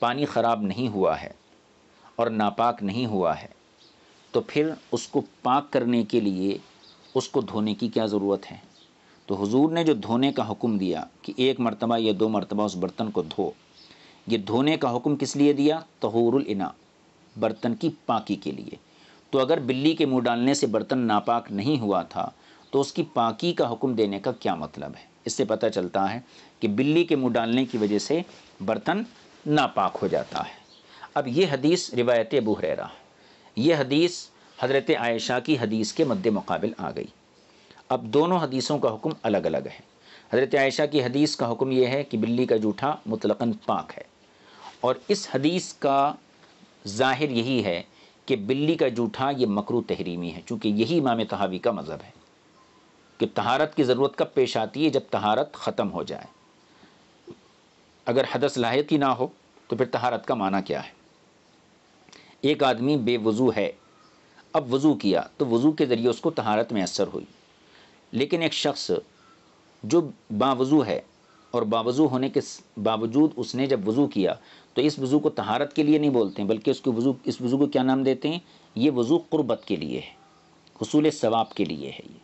पानी ख़राब नहीं हुआ है और नापाक नहीं हुआ है तो फिर उसको पाक करने के लिए उसको धोने की क्या ज़रूरत है तो हुजूर ने जो धोने का हुक्म दिया कि एक मरतबा या दो मरतबा उस बर्तन को धो ये धोने का हुक्म किस लिए दिया तहूरना बर्तन की पाकी के लिए तो अगर बिल्ली के मुंह डालने से बर्तन नापाक नहीं हुआ था तो उसकी पाकी का हुक्म देने का क्या मतलब है इससे पता चलता है कि बिल्ली के मुंह डालने की वजह से बर्तन नापाक हो जाता है अब ये हदीस रिवायत अबू हरेरा ये हदीस हज़रत आयशा की हदीस के मद्द मुकाबल आ गई अब दोनों हदीसों का हुक्म अलग अलग है हज़रत आयशा की हदीस का हुक्म यह है कि बिल्ली का जूठा मुतलकन पाक है और इस हदीस का ज़ाहिर यही है कि बिल्ली का जूठा ये मकरू तहरीमी है चूँकि यही इमाम तहावी का मज़हब है कि तहारत की ज़रूरत कब पेश आती है जब तहारत ख़त्म हो जाए अगर हदस लाहत ही ना हो तो फिर तहारत का माना क्या है एक आदमी बेवज़ू है अब वज़ू किया तो वज़ू के ज़रिए उसको तहारत में असर हुई लेकिन एक शख्स जो बावज़ू है और बावज़ू होने के बावजूद उसने जब वज़ू किया तो इस वज़ू को तहारत के लिए नहीं बोलते बल्कि उसके वज़ू इस वज़ू को क्या नाम देते हैं ये वज़ू क़ुरबत के लिए है हसूल सवाब के लिए है ये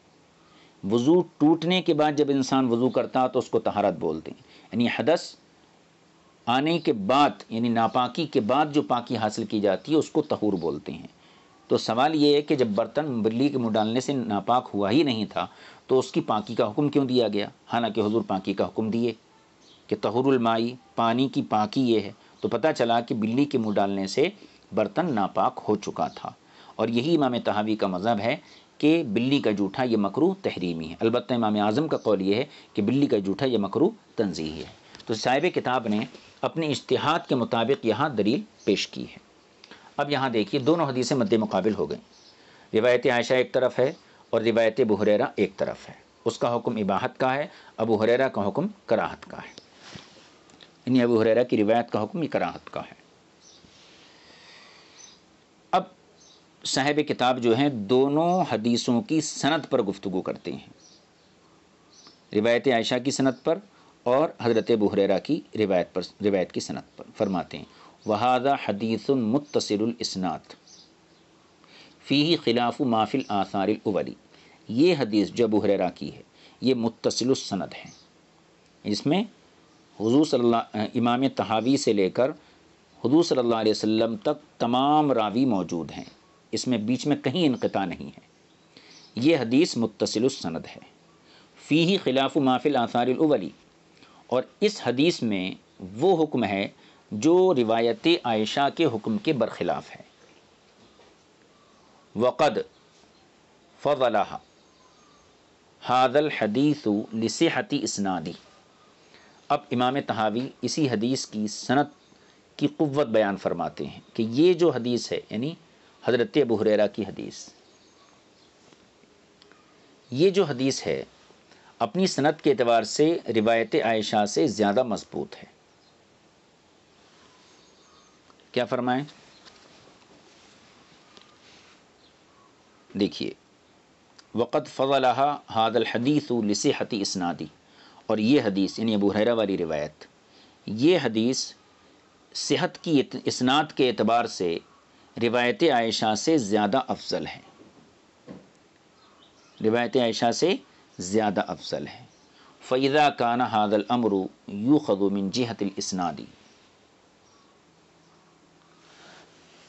वज़ू टूटने के बाद जब इंसान वज़ू करता तो उसको तहारत बोलते हैं यानी हदस आने के बाद यानी नापाकी के बाद जो पाकी हासिल की जाती है उसको तहूर बोलते हैं तो सवाल ये है कि जब बर्तन बिल्ली के मुँह डालने से नापाक हुआ ही नहीं था तो उसकी पाकी का हुक्म क्यों दिया गया हालांकि हजूर पाकी का हुक्म दिए कि तहुरमाई पानी की पाकी ये है तो पता चला कि बिल्ली के मुँह डालने से बर्तन नापाक हो चुका था और यही इमाम तहावी का मज़हब है कि बिल्ली का जूठा ये मकरू तहरीमी है अलबत्त इमाम आज़म का कौल ये है कि बिल्ली का जूठा ये मकरू तनजीही है तो साहिब किताब ने अपने इश्तहाद के मुताबिक यहाँ दलील पेश की है अब यहाँ देखिए दोनों हदीसें मद्द मुकाबिल हो गई रिवायत आयशा एक तरफ है और रिवायत बहरेरा एक तरफ है उसका हुक्म इबाहत का है अबू हरेरा का हुक्म कराहत का है यानी अबू हरेरा की रिवायत का हुक्म कराहत का है अब साहिब किताब जो हैं दोनों हदीसों की सनत पर गुफ्तु करते हैं रिवायत आयशा की सनत पर और हज़रत बुहरेरा की रिवायत पर रिवायत की सनत पर फरमाते हैं वहादा हदीसमतसरस्नात फ़ी खिलाफ माफिल आसारवली ये हदीस जो बुहरेरा की है ये मुतसलसनद है इसमें हजू सल्ला इमाम तहावी से लेकर हजू सल्ला वम तक तमाम रावी मौजूद हैं इसमें बीच में कहीं इनकता नहीं है ये हदीस मुतसलसनद है फ़ी खिलाफ माफिल आसारवली और इस हदीस में वो हुक्म है जो रिवायत आयशा के हुक्म के बरखिलाफ़ है वक़द फ़ला हादल हदीसु लसहती इसनादी अब इमाम तहावी इसी हदीस की सनत की क़वत बयान फरमाते हैं कि ये जो हदीस है यानी हज़रत अबू हुररा की हदीस ये जो हदीस है अपनी सनत के अतबार से रिवायत आयशा से ज़्यादा मजबूत है क्या फरमाएं देखिए वक्त फ़ला हादल हदीस लसहती इसनादी और ये हदीस यानी अबू हैरा वाली रिवायत ये हदीस सेहत की इसनाद के अतबार से रिवायत आयशा से ज़्यादा अफजल है रिवायत आयशा से ज़्यादा अफजल है फ़ैज़ा काना हादल अमरू यू खदुमिन जिहतलसनादी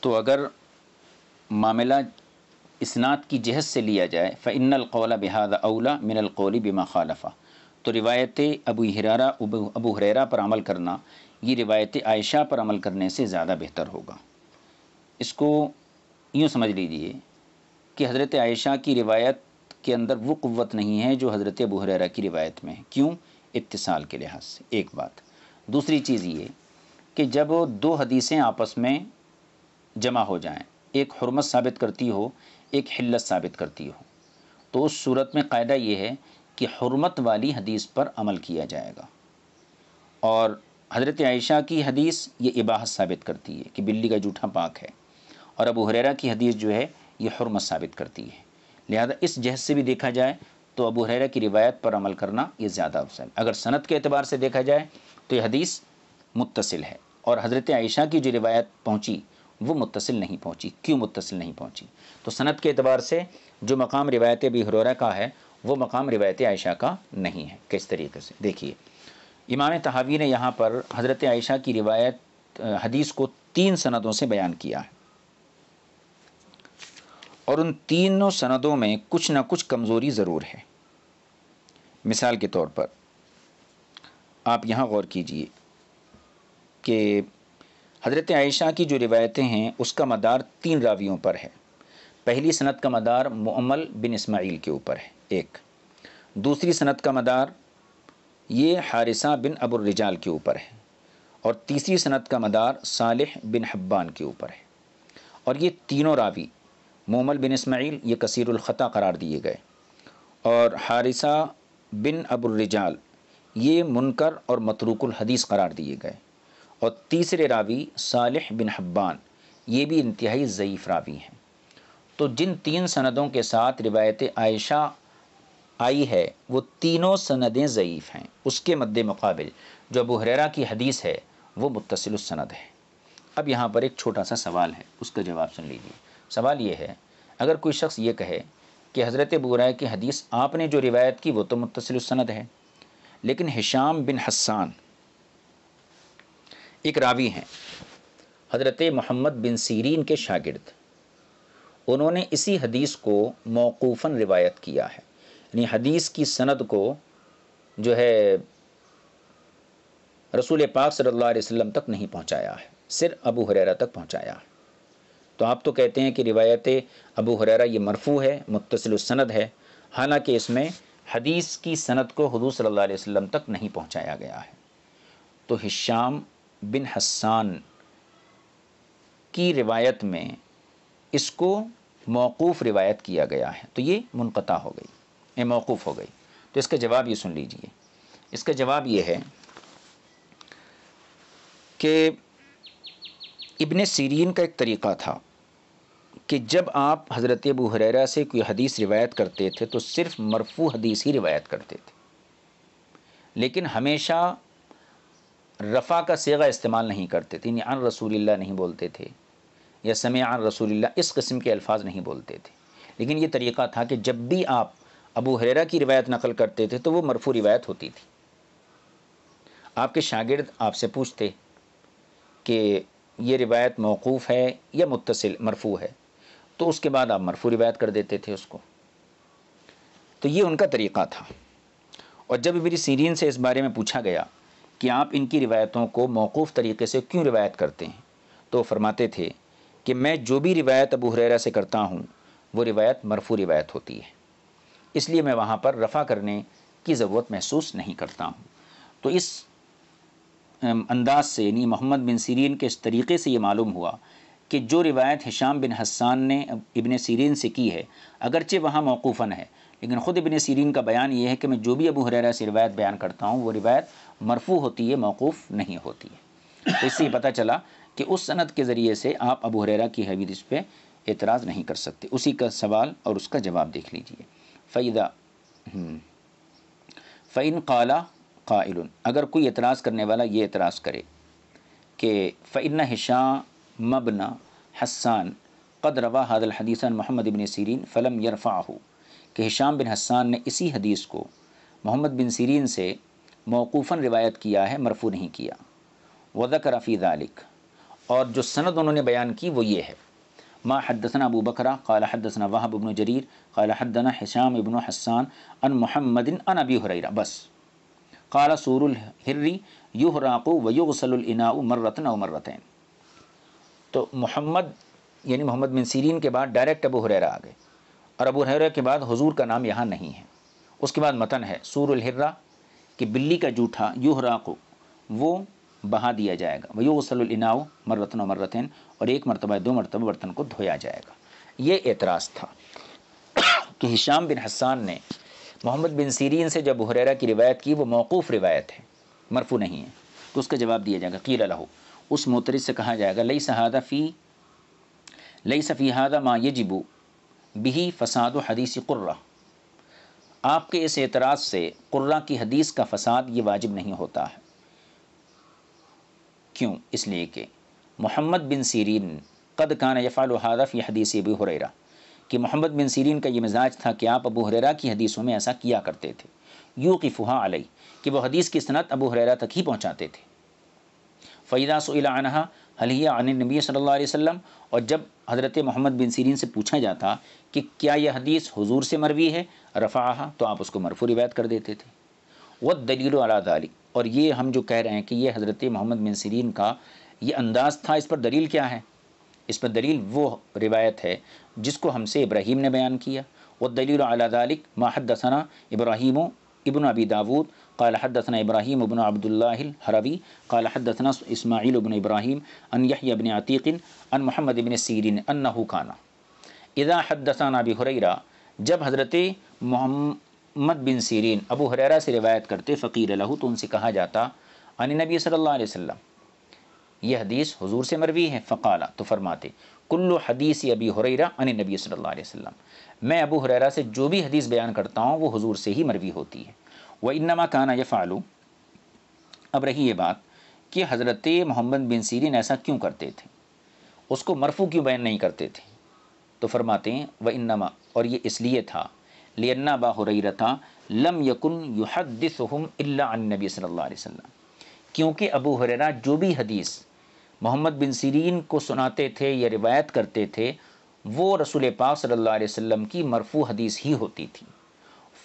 तो अगर मामला इसनाद की जहत से लिया जाए फ़ैनकौला बहाद अवला कौली बिमा खालफा तो रिवायत अबू हरारा अबू हरेरा पर अमल करना ये रिवायत आयशा पर अमल करने से ज़्यादा बेहतर होगा इसको यूँ समझ लीजिए कि हज़रत आयशा की रिवायत के अंदर वो क़वत नहीं है जो हज़रत अबू हुरैरा की रिवायत में है क्यों इत्तिसाल के लिहाज से एक बात दूसरी चीज़ ये कि जब दो हदीसें आपस में जमा हो जाएं एक हरमत साबित करती हो एक हिल्लत साबित करती हो तो उस सूरत में कायदा ये है कि हरमत वाली हदीस पर अमल किया जाएगा और हज़रत आयशा की हदीस ये इबाहत साबित करती है कि बिल्ली का जूठा पाक है और अबू हरेरा की हदीस जो है ये हरमत साबित करती है लिहाजा इस जहज से भी देखा जाए तो अबू हरेरा की रिवायत पर अमल करना ये ज़्यादा अफसल अगर सनत के अतबार से देखा जाए तो यह हदीस मुतसिल है और हज़रत आयशा की जो रिवायत पहुँची वो मुतसिल नहीं पहुँची क्यों मुतसिल नहीं पहुँची तो सनत के अतबार से जो मकाम रिवायत अबी हरोरा का है वो मकाम रिवायत आयशा का नहीं है किस तरीके से देखिए इमाम तहावी ने यहाँ पर हज़रत आयशा की रिवायत हदीस को तीन सनदों से बयान किया है और उन तीनों सनदों में कुछ ना कुछ कमज़ोरी ज़रूर है मिसाल के तौर पर आप यहाँ गौर कीजिए कि हज़रत आयशा की जो रिवायतें हैं उसका मदार तीन रावियों पर है पहली सनत का मदार मम्मल बिन इसमाइल के ऊपर है एक दूसरी सनत का मदार ये हारिसा बिन अबुलरजाल के ऊपर है और तीसरी सनत का मदार सालिह बिन हब्बान के ऊपर है और ये तीनों रावी मोमल बिन इसमाइल ये कसीरखता करार दिए गए और हारिसा बिन अबुलरजाल ये मुनकर और मतरूकुल हदीस करार दिए गए और तीसरे रावी सालिह बिन हब्बान ये भी इंतहाई ज़यीफ़ रावी हैं तो जिन तीन सनदों के साथ रिवायत आयशा आई है वो तीनों सनदें ज़ईफ़ हैं उसके मद्द मुकाबल जो अबू हरेरा की हदीस है वो मुतसिल सनद है अब यहाँ पर एक छोटा सा सवाल है उसका जवाब सुन लीजिए सवाल ये है अगर कोई शख्स ये कहे कि हज़रत बुराए की हदीस आपने जो रिवायत की वो तो मुतसिलसनद है लेकिन हिशाम बिन हसान एक रावी हैं हज़रत मोहम्मद बिन सीरीन के शागिर्द उन्होंने इसी हदीस को मौकूफ़न रिवायत किया है यानी हदीस की सनद को जो है रसूल पाक सल्लल्लाहु अलैहि वसल्लम तक नहीं पहुंचाया है सिर्फ अबू हरेरा तक पहुंचाया है तो आप तो कहते हैं कि रिवायत अबू हुररा ये मरफू है मुतसिल सनद है हालांकि इसमें हदीस की सनद को हजू सल्ला वसम तक नहीं पहुँचाया गया है तो हिशाम बिन हसान की रिवायत में इसको मौकूफ़ रिवायत किया गया है तो ये मुनक़ा हो गई ये मौकूफ़ हो गई तो इसका जवाब ये सुन लीजिए इसका जवाब ये है कि इबन सीरीन का एक तरीक़ा था कि जब आप हज़रत अबू हरेरा से कोई हदीस रिवायत करते थे तो सिर्फ़ मरफू हदीस ही रिवायत करते थे लेकिन हमेशा रफ़ा का सेगा इस्तेमाल नहीं करते थे यानी अन रसूलिल्लाह नहीं बोलते थे या समय अन रसूलिल्लाह इस कस्म के अल्फाज नहीं बोलते थे लेकिन ये तरीक़ा था कि जब भी आप अबू हरेरा की रिवायत नकल करते थे तो वो मरफू रिवायत होती थी आपके शागिर्द आपसे पूछते कि ये रिवायत मौकूफ़ है या मुतसिल मरफू है तो उसके बाद आप मरफू रिवायत कर देते थे उसको तो ये उनका तरीक़ा था और जब मेरी सीरीन से इस बारे में पूछा गया कि आप इनकी रिवायतों को मौकूफ़ तरीके से क्यों रिवायत करते हैं तो फरमाते थे कि मैं जो भी रिवायत अबू हुरैरा से करता हूँ वो रिवायत मरफू रिवायत होती है इसलिए मैं वहाँ पर रफ़ा करने की ज़रूरत महसूस नहीं करता हूँ तो इस अंदाज से यानी मोहम्मद बिन सीरीन के इस तरीके से ये मालूम हुआ कि जो रिवायत हिशाम बिन हसान ने इबन सीरीन से की है अगरचे वहाँ मौकूफ़न है लेकिन ख़ुद इबन सीरीन का बयान ये है कि मैं जो भी अबू हरेरा से रिवायत बयान करता हूँ वो रिवायत मरफू होती है मौकूफ़ नहीं होती है तो इससे पता चला कि उस सनत के ज़रिए से आप अबू हरेरा की हवीदश पर एतराज़ नहीं कर सकते उसी का सवाल और उसका जवाब देख लीजिए फ़ैदा हम्म। फ़ैन काला कायल अगर कोई एतराज़ करने वाला ये एतराज़ करे कि फ़ैन हिशा मबना हसान कद हादल हदीसन मोहम्मद इबन सीरीन फ़लम यरफ़ाहू के हिशाम बिन हसान ने इसी हदीस को मोहम्मद बिन सीरीन से मौकूफ़न रिवायत किया है मरफू नहीं किया वदक रफ़ी दालिक और जो सनद उन्होंने बयान की वो ये है माँ हदसन अबू बकरा काला हदसना वाहब इबन जरीर काला हदना हिशाम इबन हसान अन मोहम्मदिन अन अबी हुररा बस काला सूरुल हिर्री युहराकु वयुगसलनाऊ मर्रतन मर्रतैन तो मोहम्मद यानी मोहम्मद बिन सीरीन के बाद डायरेक्ट अबू हुररा आ गए और अबू हुररा के बाद हजूर का नाम यहाँ नहीं है उसके बाद मतन है सूरहर्रा कि बिल्ली का जूठा यूहरा को वो बहा दिया जाएगा वही वसलनाव मरतन मरतन और एक मरतबा दो मरतबा बर्तन को धोया जाएगा ये एतराज़ था कि हिशाम बिन हसान ने मोहम्मद बिन सीरीन से जब हुररा की रिवायत की वो मौकूफ़ रिवायत है मरफू नहीं है तो उसका जवाब दिया जाएगा कील लहू उस मोतरज से कहा जाएगा लई सहादा फ़ी लई सफ़ी हादा माँ ये जिबू बिही फ़साद हदीसी कुर्रा आपके इस एतराज़ से कुर्रा की हदीस का फ़साद ये वाजिब नहीं होता है क्यों इसलिए कि मोहम्मद बिन सीरीन कद कान यफ़ाल हादा फ़ी हदीस अबू हुररा कि मोहम्मद बिन सीरीन का ये मिजाज था कि आप अबू हुररा की हदीसों में ऐसा किया करते थे यू कि फ़ुहा अलई कि वह हदीस की सनत अबू हुररा तक ही पहुँचाते थे फ़ैदा सुहा हलिया अन नबी सल्ला वसम और जब हज़रत मोहम्मद बिन सीरीन से पूछा जाता कि क्या यह हदीस हजूर से मरवी है रफ़ा तो आप उसको मरफू रिवायत कर देते थे व दलील दालिक और ये हम जो कह रहे हैं कि ये हज़रत मोहम्मद बिन सीरीन का ये अंदाज़ था इस पर दलील क्या है इस पर दलील वो रिवायत है जिसको हमसे इब्राहीम ने बयान किया व दलील अलादालिक माहदसना इब्राहिमो इबन अबी दाऊद قال حدثنا إبراهيم بن عبد الله الحربي قال حدثنا إسماعيل بن إبراهيم أن يحيى بن عتيق أن محمد بن سيرين أنه كان إذا حدثنا أبي هريرة जब हज़रत मोहम्मद बिन सीरीन अबू हरेरा से रिवायत करते फ़कीर लहू तो उनसे कहा जाता अन नबी सल्लल्लाहु अलैहि वसल्लम यह हदीस हुजूर से मरवी है फ़काला तो फरमाते कुल्लु हदीस अबी हुरैरा अन नबी सल्लल्लाहु अलैहि वसल्लम मैं अबू हुरैरा से जो भी हदीस बयान करता हूँ वो हुजूर से ही मरवी होती है व इनमा काना फ़ालू अब रही ये बात कि हज़रत मोहम्मद बिन सीरीन ऐसा क्यों करते थे उसको मरफू क्यों बयान नहीं करते थे तो फरमाते हैं व इनमा और ये इसलिए था लियन्ना बा हुरैरता लम यकुन युहदसहम नबी सल्लल्लाहु अलैहि वसल्लम क्योंकि अबू हुररा जो भी हदीस मोहम्मद बिन सीरीन को सुनाते थे या रिवायत करते थे वो रसूल पाक सल्लल्लाहु अलैहि वसल्लम की मरफू हदीस ही होती थी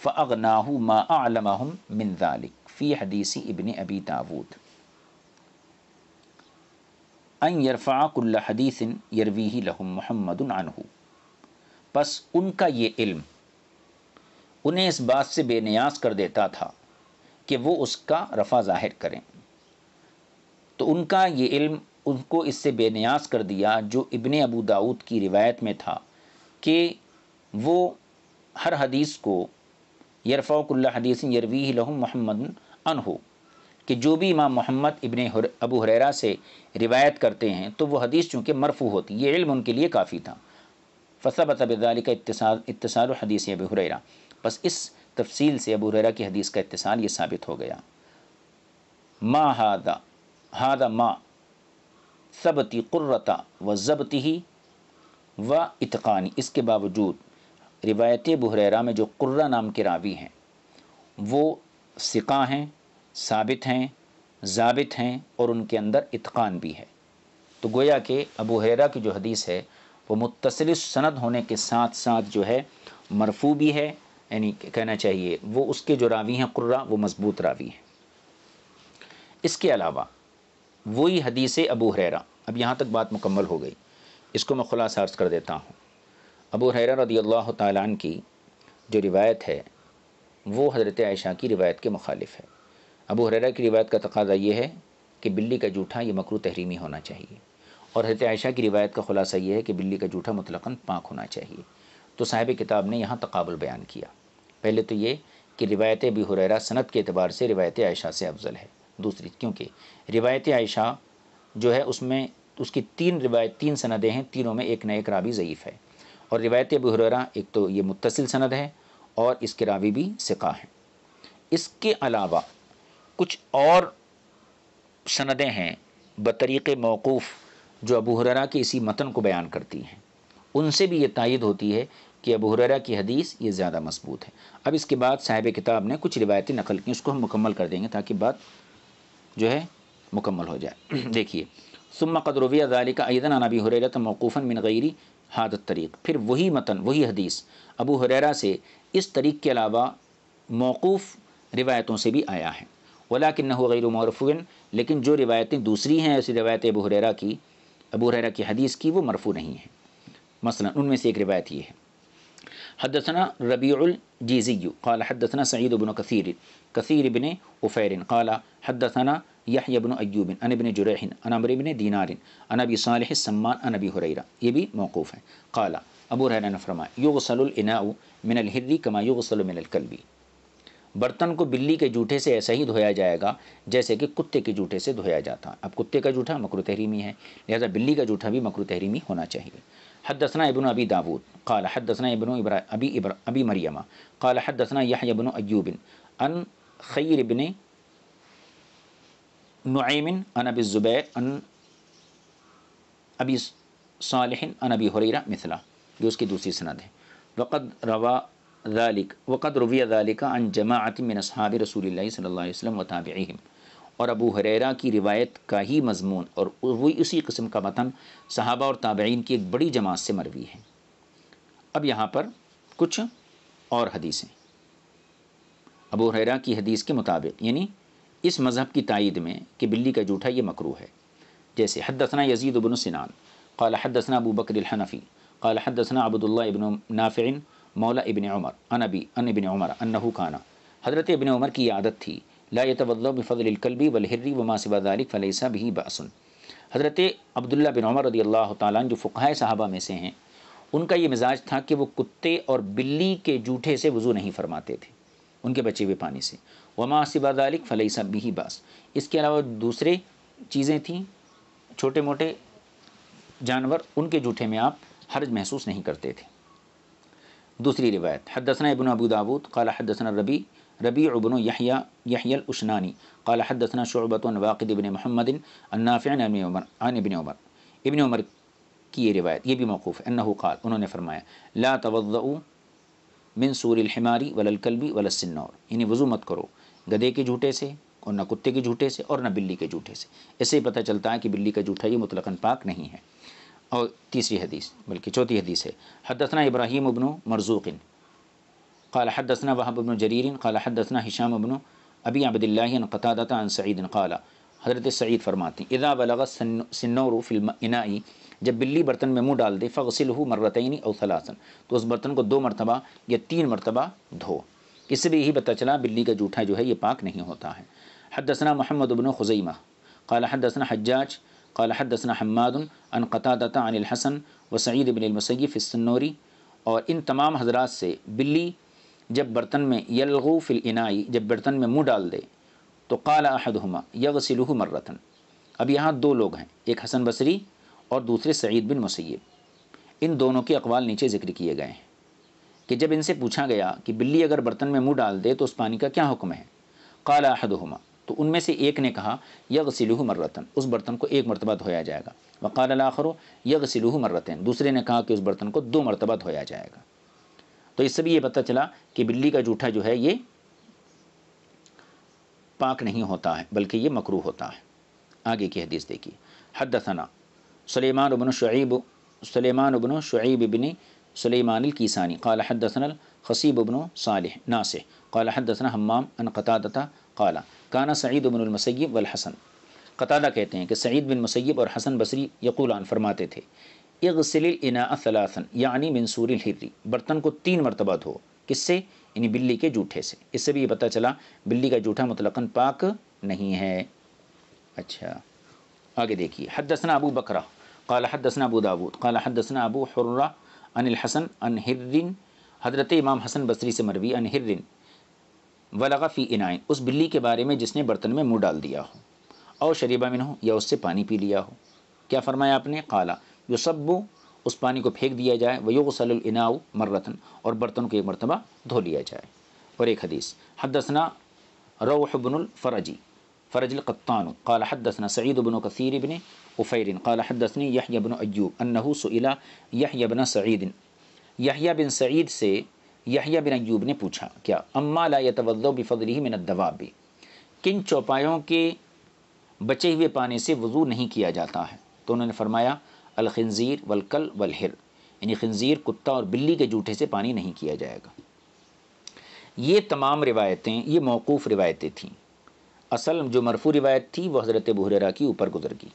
फ़नाहू मालम मिनदालिक फ़ी हदीसी इबन अबी तावूद अन यरफ़ाकुल्ल हदीसिन यरवी लहम महमद अनहू बस उनका ये इल्म उन्हें इस बात से बेनियाज कर देता था कि वो उसका रफ़ा ज़ाहिर करें तो उनका ये इल्म उनको इससे बेनियाज कर दिया जो इबन अबू दाऊद की रिवायत में था कि वो हर हदीस को यरफ़ाकुल्ला हदीस यरवी लहम मोहम्मद अनहु कि जो भी इमाम मोहम्मद इबन अबू हरेरा से रिवायत करते हैं तो वह हदीस चूँकि मरफू होती ये इल्म उनके लिए काफ़ी था फ़सबत अबाली का इतसाल हदीस अब हुररा बस इस तफसील से अबू हुररा की हदीस का इतसाल ये साबित हो गया मा हादा हादा मा सबती क़ुर्रता व ज़बती ही व इतकानी इसके बावजूद रिवायत बहरेरा में जो कुर्रा नाम के रावी हैं वो सिका हैं साबित हैं जाबित हैं और उनके अंदर इतकान भी है तो गोया के अबू हरेरा की जो हदीस है वो मुतसिल सनद होने के साथ साथ जो है मरफू भी है यानी कहना चाहिए वो उसके जो रावी हैं कुर्रा वो मज़बूत रावी हैं इसके अलावा वही हदीस अबू हरेरा अब यहाँ तक बात मुकम्मल हो गई इसको मैं खुलासा अर्ज कर देता हूँ अबू हर रदी अल्लाह तालान की जो रिवायत है वो हज़रत आयशा की रिवायत के मुखालफ है अबू हरेरा की रिवायत का तकाजा ये है कि बिल्ली का जूठा ये मकरू तहरीमी होना चाहिए और हजरत आयशा की रिवायत का खुलासा ये है कि बिल्ली का जूठा मतलक़न पाक होना चाहिए तो साहिब किताब ने यहाँ तकबुल बयान किया पहले तो ये कि रिवायत भी हुररा सनत के अतबार से रिवायत आयशा से अफजल है दूसरी क्योंकि रिवायत आयशा जो है उसमें उसकी तीन रिवायत तीन सनदें हैं तीनों में एक न एक रावी ज़यीफ़ है और रिवायत अब हुररा एक तो ये मुतसिल सनद है और इसके रावी भी सिका हैं इसके अलावा कुछ और सनदें हैं बतरीक़ मौकूफ़ जो अबू हुररा के इसी मतन को बयान करती हैं उनसे भी ये तयद होती है कि अबू हुररा की हदीस ये ज़्यादा मजबूत है अब इसके बाद साहिब किताब ने कुछ रिवायतें नकल की उसको हम मुकम्मल कर देंगे ताकि बात जो है मुकम्मल हो जाए देखिए सुम कदरविया ज़ाली का अदन अनबी हुरत मौकूफ़न मिन गैरी हादत तरीक़ फिर वही मतन वही हदीस अबू हरेरा से इस तरीक़ के अलावा मौकूफ़ रिवायतों से भी आया है वला कि नह गैर मरफ़ुन लेकिन जो रिवायतें दूसरी हैं ऐसी रवायत अबू हरेरा की अबू हरेरा की हदीस की वो मरफू नहीं है मसला उनमें से एक रिवायत ये है हदसना रबीजीज़ी कल हदसना सईद बिन कसर कसर बिन उफैरिन कला हदसना यह अबन अयूबिन अनबिन बिन जुरहिन अनबर दीनारिन अनबी साल सम्मान अनबी हुररा ये भी मौकूफ़ है काला अबू रहरा ने फरमाया मिनल मिनलहर्री कमा कलबी बर्तन को बिल्ली के जूठे से ऐसा ही धोया जाएगा जैसे कि कुत्ते के जूठे से धोया जाता है अब कुत्ते का जूठा मकर तहरीमी है लिहाजा बिल्ली का जूठा भी मकर तहरीमी होना चाहिए हद दसना इबन अबी दाऊद काल दसना इबन इब्रा अबी इब्रा अबी मरियमा काल दसना यह इबन अयूबिन अन खैर इबन नुईमिन अनब ज़ुबैर अन अबी सालहिन अनबी हुररा मिसला जो उसकी दूसरी सनद है वक़द रवा दालिक वक़द रविया दालिका अन जमात मिन असहाब रसूल सल्ला वसम वताबिम और अबू हरेरा की रिवायत का ही मजमून और वही उसी किस्म का मतन सहाबा और ताबेन की एक बड़ी जमात से मरवी है अब यहाँ पर कुछ और हदीसें अबू हरेरा की हदीस के मुताबिक यानी इस मज़हब की तइद में कि बिल्ली का जूठा ये मकरू है जैसे हदसना यजीद अबन सिनान काल हदसना अबू बकरनफी हनफ़ी हदसना अबूदुल्ला इबन नाफ़िन मौला इबन उमर अनबी अन इबन उमर अनहू खाना हज़रत इबन उमर की आदत थी ला वफ़लकलबी वलहर्री व सिबादालिक फ़लैसा भी बसन हज़रत अब्दुल्ला बिन उमर रदी अल्लाह ताली जो साहबा में से हैं उनका ये मिजाज था कि वो कुत्ते और बिल्ली के जूठे से वज़ू नहीं फरमाते थे उनके बचे हुए पानी से वमा सिबादालिक फ़लई सब ही बास इसके अलावा दूसरे चीज़ें थीं छोटे मोटे जानवर उनके जूठे में आप हर्ज महसूस नहीं करते थे दूसरी रिवायत हदसना इबन अबू दाबूद काला हदसना रबी रबी अबन यहिया उशनानी काला हदसना शुबत वाक़द इबन महमदिन अन्नाफ़िन उमर आन इबन उमर इबन उमर की ये रिवायत ये भी मौकूफ़ है अन्ना काल उन्होंने फरमाया ला तवज़ मिन सूर हिमारी वलकलबी वलसन्नौर यानी वज़ू मत करो गधे के झूठे से और ना कुत्ते के झूठे से और ना बिल्ली के झूठे से इससे ही पता चलता है कि बिल्ली का झूठा ये मुतलकन पाक नहीं है और तीसरी हदीस बल्कि चौथी हदीस है हदसना इब्राहिम अबन मरजूकिन काल हदसना वहाब अबन जरीरिन काल हदसना हिशाम अबन अबी अबदिल्लान कतादता अन सईदन हज़रत सईद फरमाते हैं इदा बलगा फ़िल्म इनाई जब बिल्ली बर्तन में मुँह डाल दे फ़सिल हो मर्रतनी और सलासन तो उस बर्तन को दो मरतबा या तीन मरतबा धो भी यही पता चला बिल्ली का जूठा जो है ये पाक नहीं होता है हदसना मोहम्मद अबन खुजैमा काल हदसना हज्जाज काल हदसना हम्माद अन कतादता अनिल हसन व सईद बिन मुसैफ़ और इन तमाम हजरात से बिल्ली जब बर्तन में यलगू फिल इनाई जब बर्तन में मुँह डाल दे तो काला अहदहुमा यगसिलहु मर्रतन अब यहाँ दो लोग हैं एक हसन बसरी और दूसरे सईद बिन मुसैब इन दोनों के अकवाल नीचे ज़िक्र किए गए हैं कि जब इनसे पूछा गया कि बिल्ली अगर बर्तन में मुँह डाल दे तो उस पानी का क्या हुक्म है काला अहदहुमा तो उनमें से एक ने कहा यग सिलूह मर्रतन उस बर्तन को एक मरतबा धोया जाएगा वकाल आखरो यग सिलूह मर्रतन दूसरे ने कहा कि उस बर्तन को दो मरतबा धोया जाएगा तो इससे भी ये पता चला कि बिल्ली का जूठा जो है ये पाक नहीं होता है बल्कि ये मकरू होता है आगे की हदीस देखिए हदसना सलेमान बन शुब सलेमान बन शुब बिनी सलेमान कीसानी काल हदसन खसीब बन साल नासे काल हदसन हमाम अन कतादता काला काना सईद बिन मसैब वलहसन कतादा कहते हैं कि सईद बिन मुसैब और हसन बसरी यकूलान फरमाते थे इगसिलनासन यानी मंसूर हिर्री बर्तन को तीन मरतबा धो किससे यानी बिल्ली के जूठे से इससे भी ये पता चला बिल्ली का जूठा मुतलकन पाक नहीं है अच्छा आगे देखिए हदसना अबू बकरा काला हदसना अबू दाऊद काला हदसना अबू हुर्रा अनिल हसन अन हिर्रिन हज़रत इमाम हसन बसरी से मरवी अन हिर्रिन वलगा फ़ी इनाइन उस बिल्ली के बारे में जिसने बर्तन में मुँह डाल दिया हो और शरीबा मिन हो या उससे पानी पी लिया हो क्या फ़रमाया आपने काला जो सब्बू उस पानी को फेंक दिया जाए व योगसलनाऊ मर्रतन और बर्तन को एक मरतबा धो लिया जाए और एक हदीस हदसना रोहबनफरजी فرج القطان قال حدثنا سعيد بن كثير بن أفير قال حدثني يحيى بن أيوب أنه سئل يحيى بن سعيد यहिया बिन सईद से यहिया बिन अयूब ने पूछा क्या अम्मा ला यतवज़ो बफ़ली मिन दवाबी किन चौपायों के बचे हुए पानी से वज़ू नहीं किया जाता है तो उन्होंने फरमाया अलखनज़ीर वलकल वलहिर यानी खनज़ीर कुत्ता और बिल्ली के जूठे से पानी नहीं किया जाएगा ये तमाम रिवायतें ये मौकूफ़ रिवायतें थीं असल जो मरफू रिवायत थी वह हज़रत बहरेरा की ऊपर गुजर गई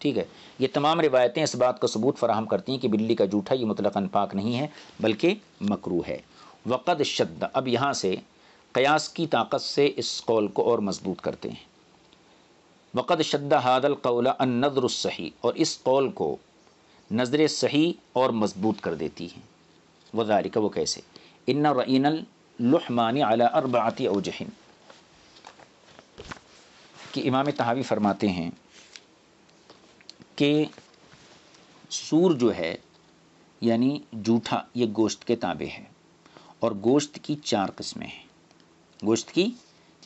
ठीक है ये तमाम रिवायतें इस बात का सबूत फराहम करती हैं कि बिल्ली का जूठा ये मतलब पाक नहीं है बल्कि मकरू है वक़द शद्द अब यहाँ से क़यास की ताकत से इस कौल को और मजबूत करते हैं वक़द शद्द हादल कौला अन सही और इस कौल को नज़र सही और मजबूत कर देती है वजारिका वो कैसे इन रईनल लुहमानी अला अरबाती अवजहन कि इमाम तहावी फरमाते हैं कि सूर जो है यानी जूठा ये गोश्त के ताबे है और गोश्त की चार किस्में हैं गोश्त की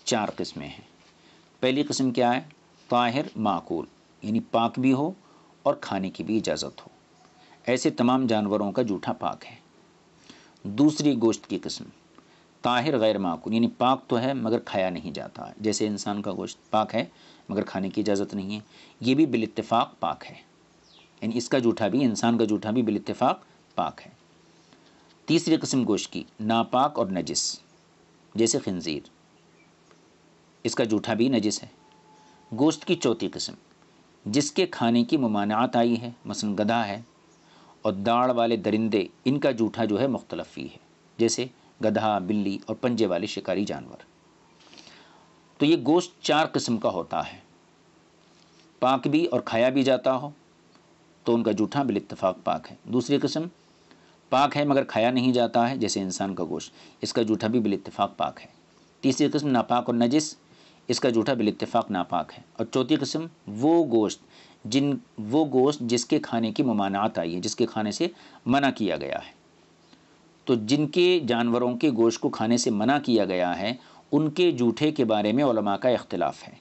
चार किस्में हैं पहली किस्म क्या है ताहिर माकूल यानी पाक भी हो और खाने की भी इजाज़त हो ऐसे तमाम जानवरों का जूठा पाक है दूसरी गोश्त की किस्म ताहिर गैर माकूल यानी पाक तो है मगर खाया नहीं जाता जैसे इंसान का गोश्त पाक है मगर खाने की इजाज़त नहीं है ये भी बिलतफ़ाक़ पाक है यानी इसका जूठा भी इंसान का जूठा भी बिलतफ़ाक़ पाक है तीसरी कस्म गोश्त की नापाक और नजिस जैसे खनज़ीर इसका जूठा भी नजिस है गोश्त की चौथी कस्म जिसके खाने की ममानात आई है मसलन गधा है और दाढ़ वाले दरिंदे इनका जूठा जो है मुख्तलफ़ी है जैसे गधा बिल्ली और पंजे वाले शिकारी जानवर तो ये गोश्त चार किस्म का होता है पाक भी और खाया भी जाता हो तो उनका जूठा बिलतफाक पाक है दूसरी किस्म पाक है मगर खाया नहीं जाता है जैसे इंसान का गोश्त इसका जूठा भी बिलतफाक पाक है तीसरी किस्म नापाक और नजिस इसका जूठा बिलतफाक नापाक है और चौथी किस्म वो गोश्त जिन वो गोश्त जिसके खाने की ममानात आई है जिसके खाने से मना किया गया है तो जिनके जानवरों के गोश्त को खाने से मना किया गया है उनके जूठे के बारे में ओलमा का इख्तलाफ़ है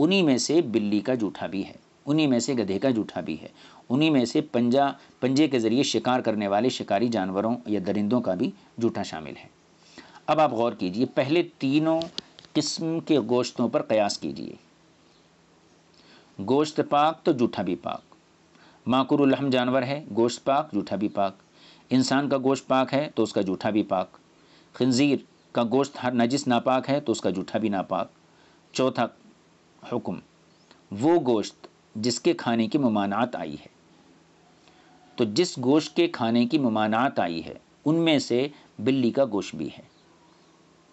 उन्हीं में से बिल्ली का जूठा भी है उन्हीं में से गधे का जूठा भी है उन्हीं में से पंजा पंजे के ज़रिए शिकार करने वाले शिकारी जानवरों या दरिंदों का भी जूठा शामिल है अब आप गौर कीजिए पहले तीनों किस्म के गोश्तों पर कयास कीजिए गोश्त पाक तो जूठा भी पाक माकुरहम जानवर है गोश्त पाक जूठा भी पाक इंसान का गोश्त पाक है तो उसका जूठा भी पाक खंजीर का गोश्त हर नजिस नापाक है तो उसका जूठा भी नापाक चौथा हुक्म वो गोश्त जिसके खाने की ममानात आई है तो जिस गोश्त के खाने की ममानात आई है उनमें से बिल्ली का गोश्त भी है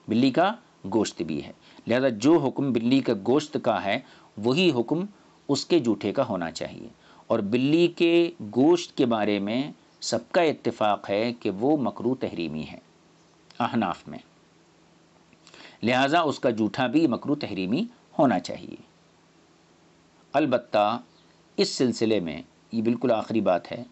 बिल्ली का गोश्त भी है लिहाजा जो हुक्म बिल्ली का गोश्त का है वही हुक्म उसके जूठे का होना चाहिए और बिल्ली के गोश्त के बारे में सबका इतफ़ाक़ है कि वो मकरू तहरीमी है अहनाफ में लिहाजा उसका जूठा भी मकरू तहरीमी होना चाहिए अलबत् इस सिलसिले में ये बिल्कुल आखिरी बात है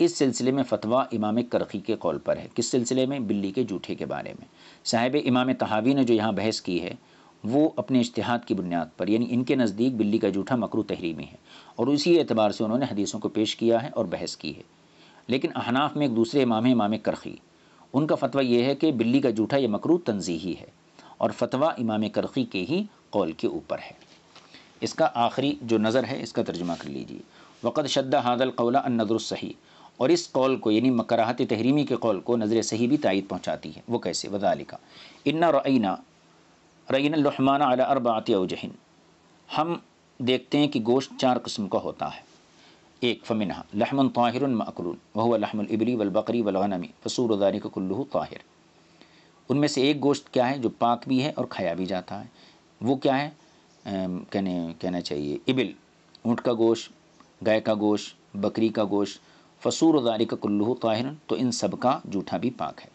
इस सिलसिले में फतवा इमाम करखी के कौल पर है किस सिलसिले में बिल्ली के जूठे के बारे में साहिब इमाम तहावी ने जो यहाँ बहस की है वो अपने इश्तहाद की बुनियाद पर यानी इनके नज़दीक बिल्ली का जूठा मकरू तहरीमी है और उसी एतबार से उन्होंने हदीसों को पेश किया है और बहस की है लेकिन अहनाफ में एक दूसरे इमाम इमाम करखी उनका फतवा यह है कि बिल्ली का जूठा यह मकरू तनजीही है और फतवा इमाम करखी के ही कौल के ऊपर है इसका आखिरी जो नज़र है इसका तर्जमा कर लीजिए वक़द शद्दा हादल कौला सही और इस कौल को यानी मकराहत तहरीमी के कौल को नज़र सही भी तइद पहुँचाती है वो कैसे वजालिका इन्ना रईना रईन लहमाना अला अरबात वजहन हम देखते हैं कि गोश्त चार कस्म का होता है एक फमिन लहमन ताहिर मकरून वल बकरी वलबकरी वलगनमी फसूर उदारी कुल्लू ताहिर उनमें से एक गोश्त क्या है जो पाक भी है और खाया भी जाता है वो क्या है कहने कहना चाहिए इबिल ऊँट का गोश्त गाय का गोश्त बकरी का गोश्त फसूर उदारी का कुल्लू ताहिरन तो इन सब का जूठा भी पाक है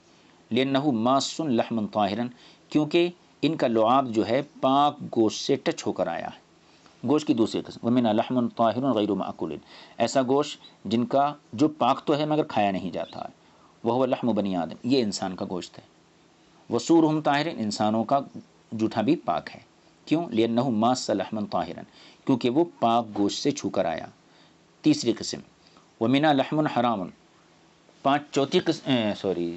लेनहू मासन लहमन ताहिरन क्योंकि इनका लुआब जो है पाक गोश्त से टच होकर आया है गोश की दूसरी किस्म वमिन लहमन ताहिर गैर मकुल ऐसा गोश जिनका जो पाक तो है मगर खाया नहीं जाता है वह लहम बनी आदम ये इंसान का गोश्त है वसूर हम ताहिर इंसानों का जूठा भी पाक है क्यों लिया नह मास लहमन ताहिरन क्योंकि वो पाक गोश्त से छू कर आया तीसरी किस्म वमिना लहमन हराम पाँच चौथी सॉरी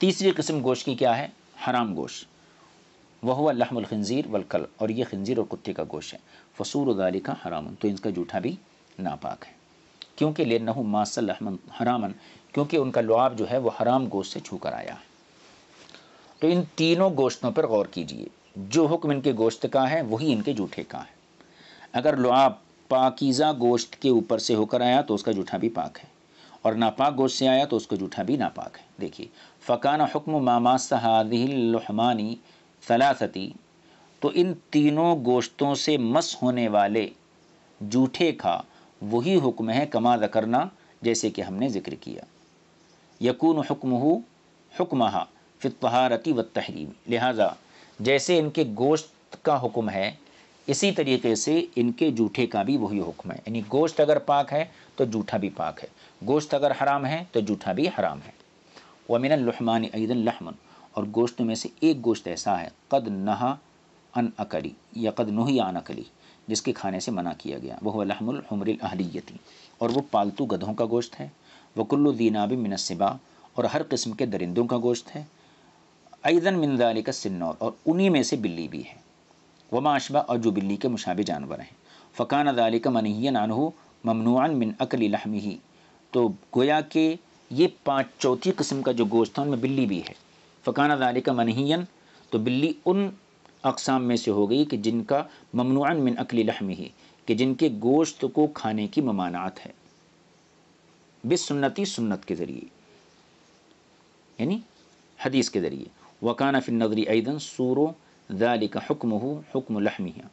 तीसरी किस्म गोश्त की क्या है हराम गोश्त वह लहमुल खंजीर वलकल और ये खंजीर और कुत्ते का गोश है फसूर उदाली का हरामन तो इनका जूठा भी नापाक है क्योंकि ले नहू मासल लहमन हरामन क्योंकि उनका लुआब जो है वह हराम गोश्त से छू कर आया है तो इन तीनों गोश्तों पर गौर कीजिए जो हुक्म इनके गोश्त का है वही इनके जूठे का है अगर लुआब पाकिज़ा गोश्त के ऊपर से होकर आया तो उसका जूठा भी पाक है और नापाक गोश्त से आया तो उसका जूठा भी नापाक है देखिए फ़काना हुक्म मामा सहादिल्लुहमानी सलासती तो इन तीनों गोश्तों से मस होने वाले जूठे का वही हुक्म है कमा करना जैसे कि हमने जिक्र किया यकून हुक्म हुक्महा फितहारती व तहरीम लिहाजा जैसे इनके गोश्त का हुक्म है इसी तरीके से इनके जूठे का भी वही हुक्म है यानी गोश्त अगर पाक है तो जूठा भी पाक है गोश्त अगर हराम है तो जूठा भी हराम है वमिन लहमान ईदन लहमन और गोश्त में से एक गोश्त ऐसा है कद नहा अन अकली या कद नुही अन अकली जिसके खाने से मना किया गया वह लहमुलमरिल और वो पालतू गधों का गोश्त है वकुल्लु दीनाबी मिनसिबा और हर किस्म के दरिंदों का गोश्त है ऐदन मिनदाली का सिन्नौर और उन्हीं में से बिल्ली भी है वमाशबा और जो बिल्ली के मुशाबे जानवर हैं फ़कान अदाली का मनहिया नानहू ममनुआन मिन अकली लहमी तो गोया के ये पाँच चौथी किस्म का जो गोश्त है उनमें बिल्ली भी है फ़काना का मनहीन तो बिल्ली उन अकसाम में से हो गई कि जिनका ममनुआन मिन अकली लहमी ही कि जिनके गोश्त को खाने की ममानात है बिसन्नति सुन्नत के ज़रिए यानी हदीस के ज़रिए वकाना फिन नगरी ऐदन सूर का हुक्म हो हुक्म लहमिया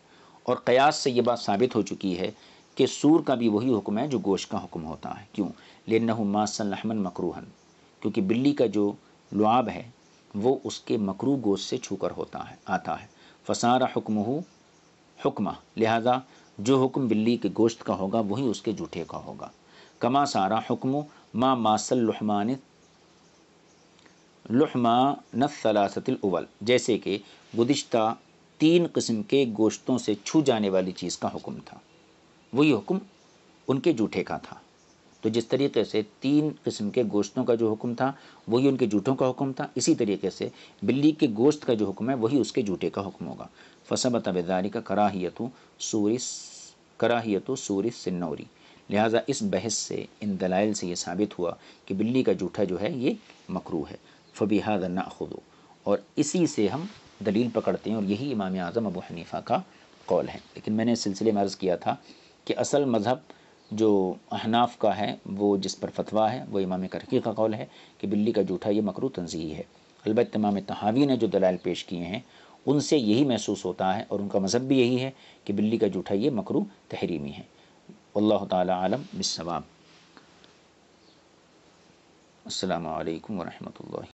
और क़यास से ये बात साबित हो चुकी है कि सूर का भी वही हुक्म है जो गोश्त का हुक्म होता है क्यों लेना मासन लहमन मकरूहन क्योंकि बिल्ली का जो लुआब है वो उसके मकरू गोश्त से कर होता है आता है फसारा हुक्म हो हुक्मा लिहाजा जो हुक्म बिल्ली के गोश्त का होगा वही उसके जूठे का होगा कमा सारा हुक्म माँ मासल लुहमान लुहमा नसलासतिल जैसे कि गुज्त तीन किस्म के गोश्तों से छू जाने वाली चीज़ का हुक्म था वही हुक्म उनके जूठे का था तो जिस तरीके से तीन किस्म के गोश्तों का जो हुक्म था वही उनके जूठों का हुक्म था इसी तरीके से बिल्ली के गोश्त का जो हुक्म है वही उसके जूठे का हुक्म होगा फसबत तबेदारी का कराहियत सूरी कराहियत सूरी सिन्नौरी लिहाजा इस बहस से इन दलाइल से ये साबित हुआ कि बिल्ली का जूठा जो है ये मकरू है फ़बीहा ना खुदो और इसी से हम दलील पकड़ते हैं और यही इमाम आज़म अबू हनीफ़ा का कौल है लेकिन मैंने इस सिलसिले में अर्ज़ किया था कि असल मज़हब जो अहनाफ का है वो जिस पर फतवा है वो इमाम करकी का कौल है कि बिल्ली का जूठा ये मकरू तनजी है अलबत् इमाम तहावी ने जो दलाल पेश किए हैं उनसे यही महसूस होता है और उनका मज़हब भी यही है कि बिल्ली का जूठा ये मकरू तहरीमी है अल्लाह तलम बिसवाब अल्लाम वरहमल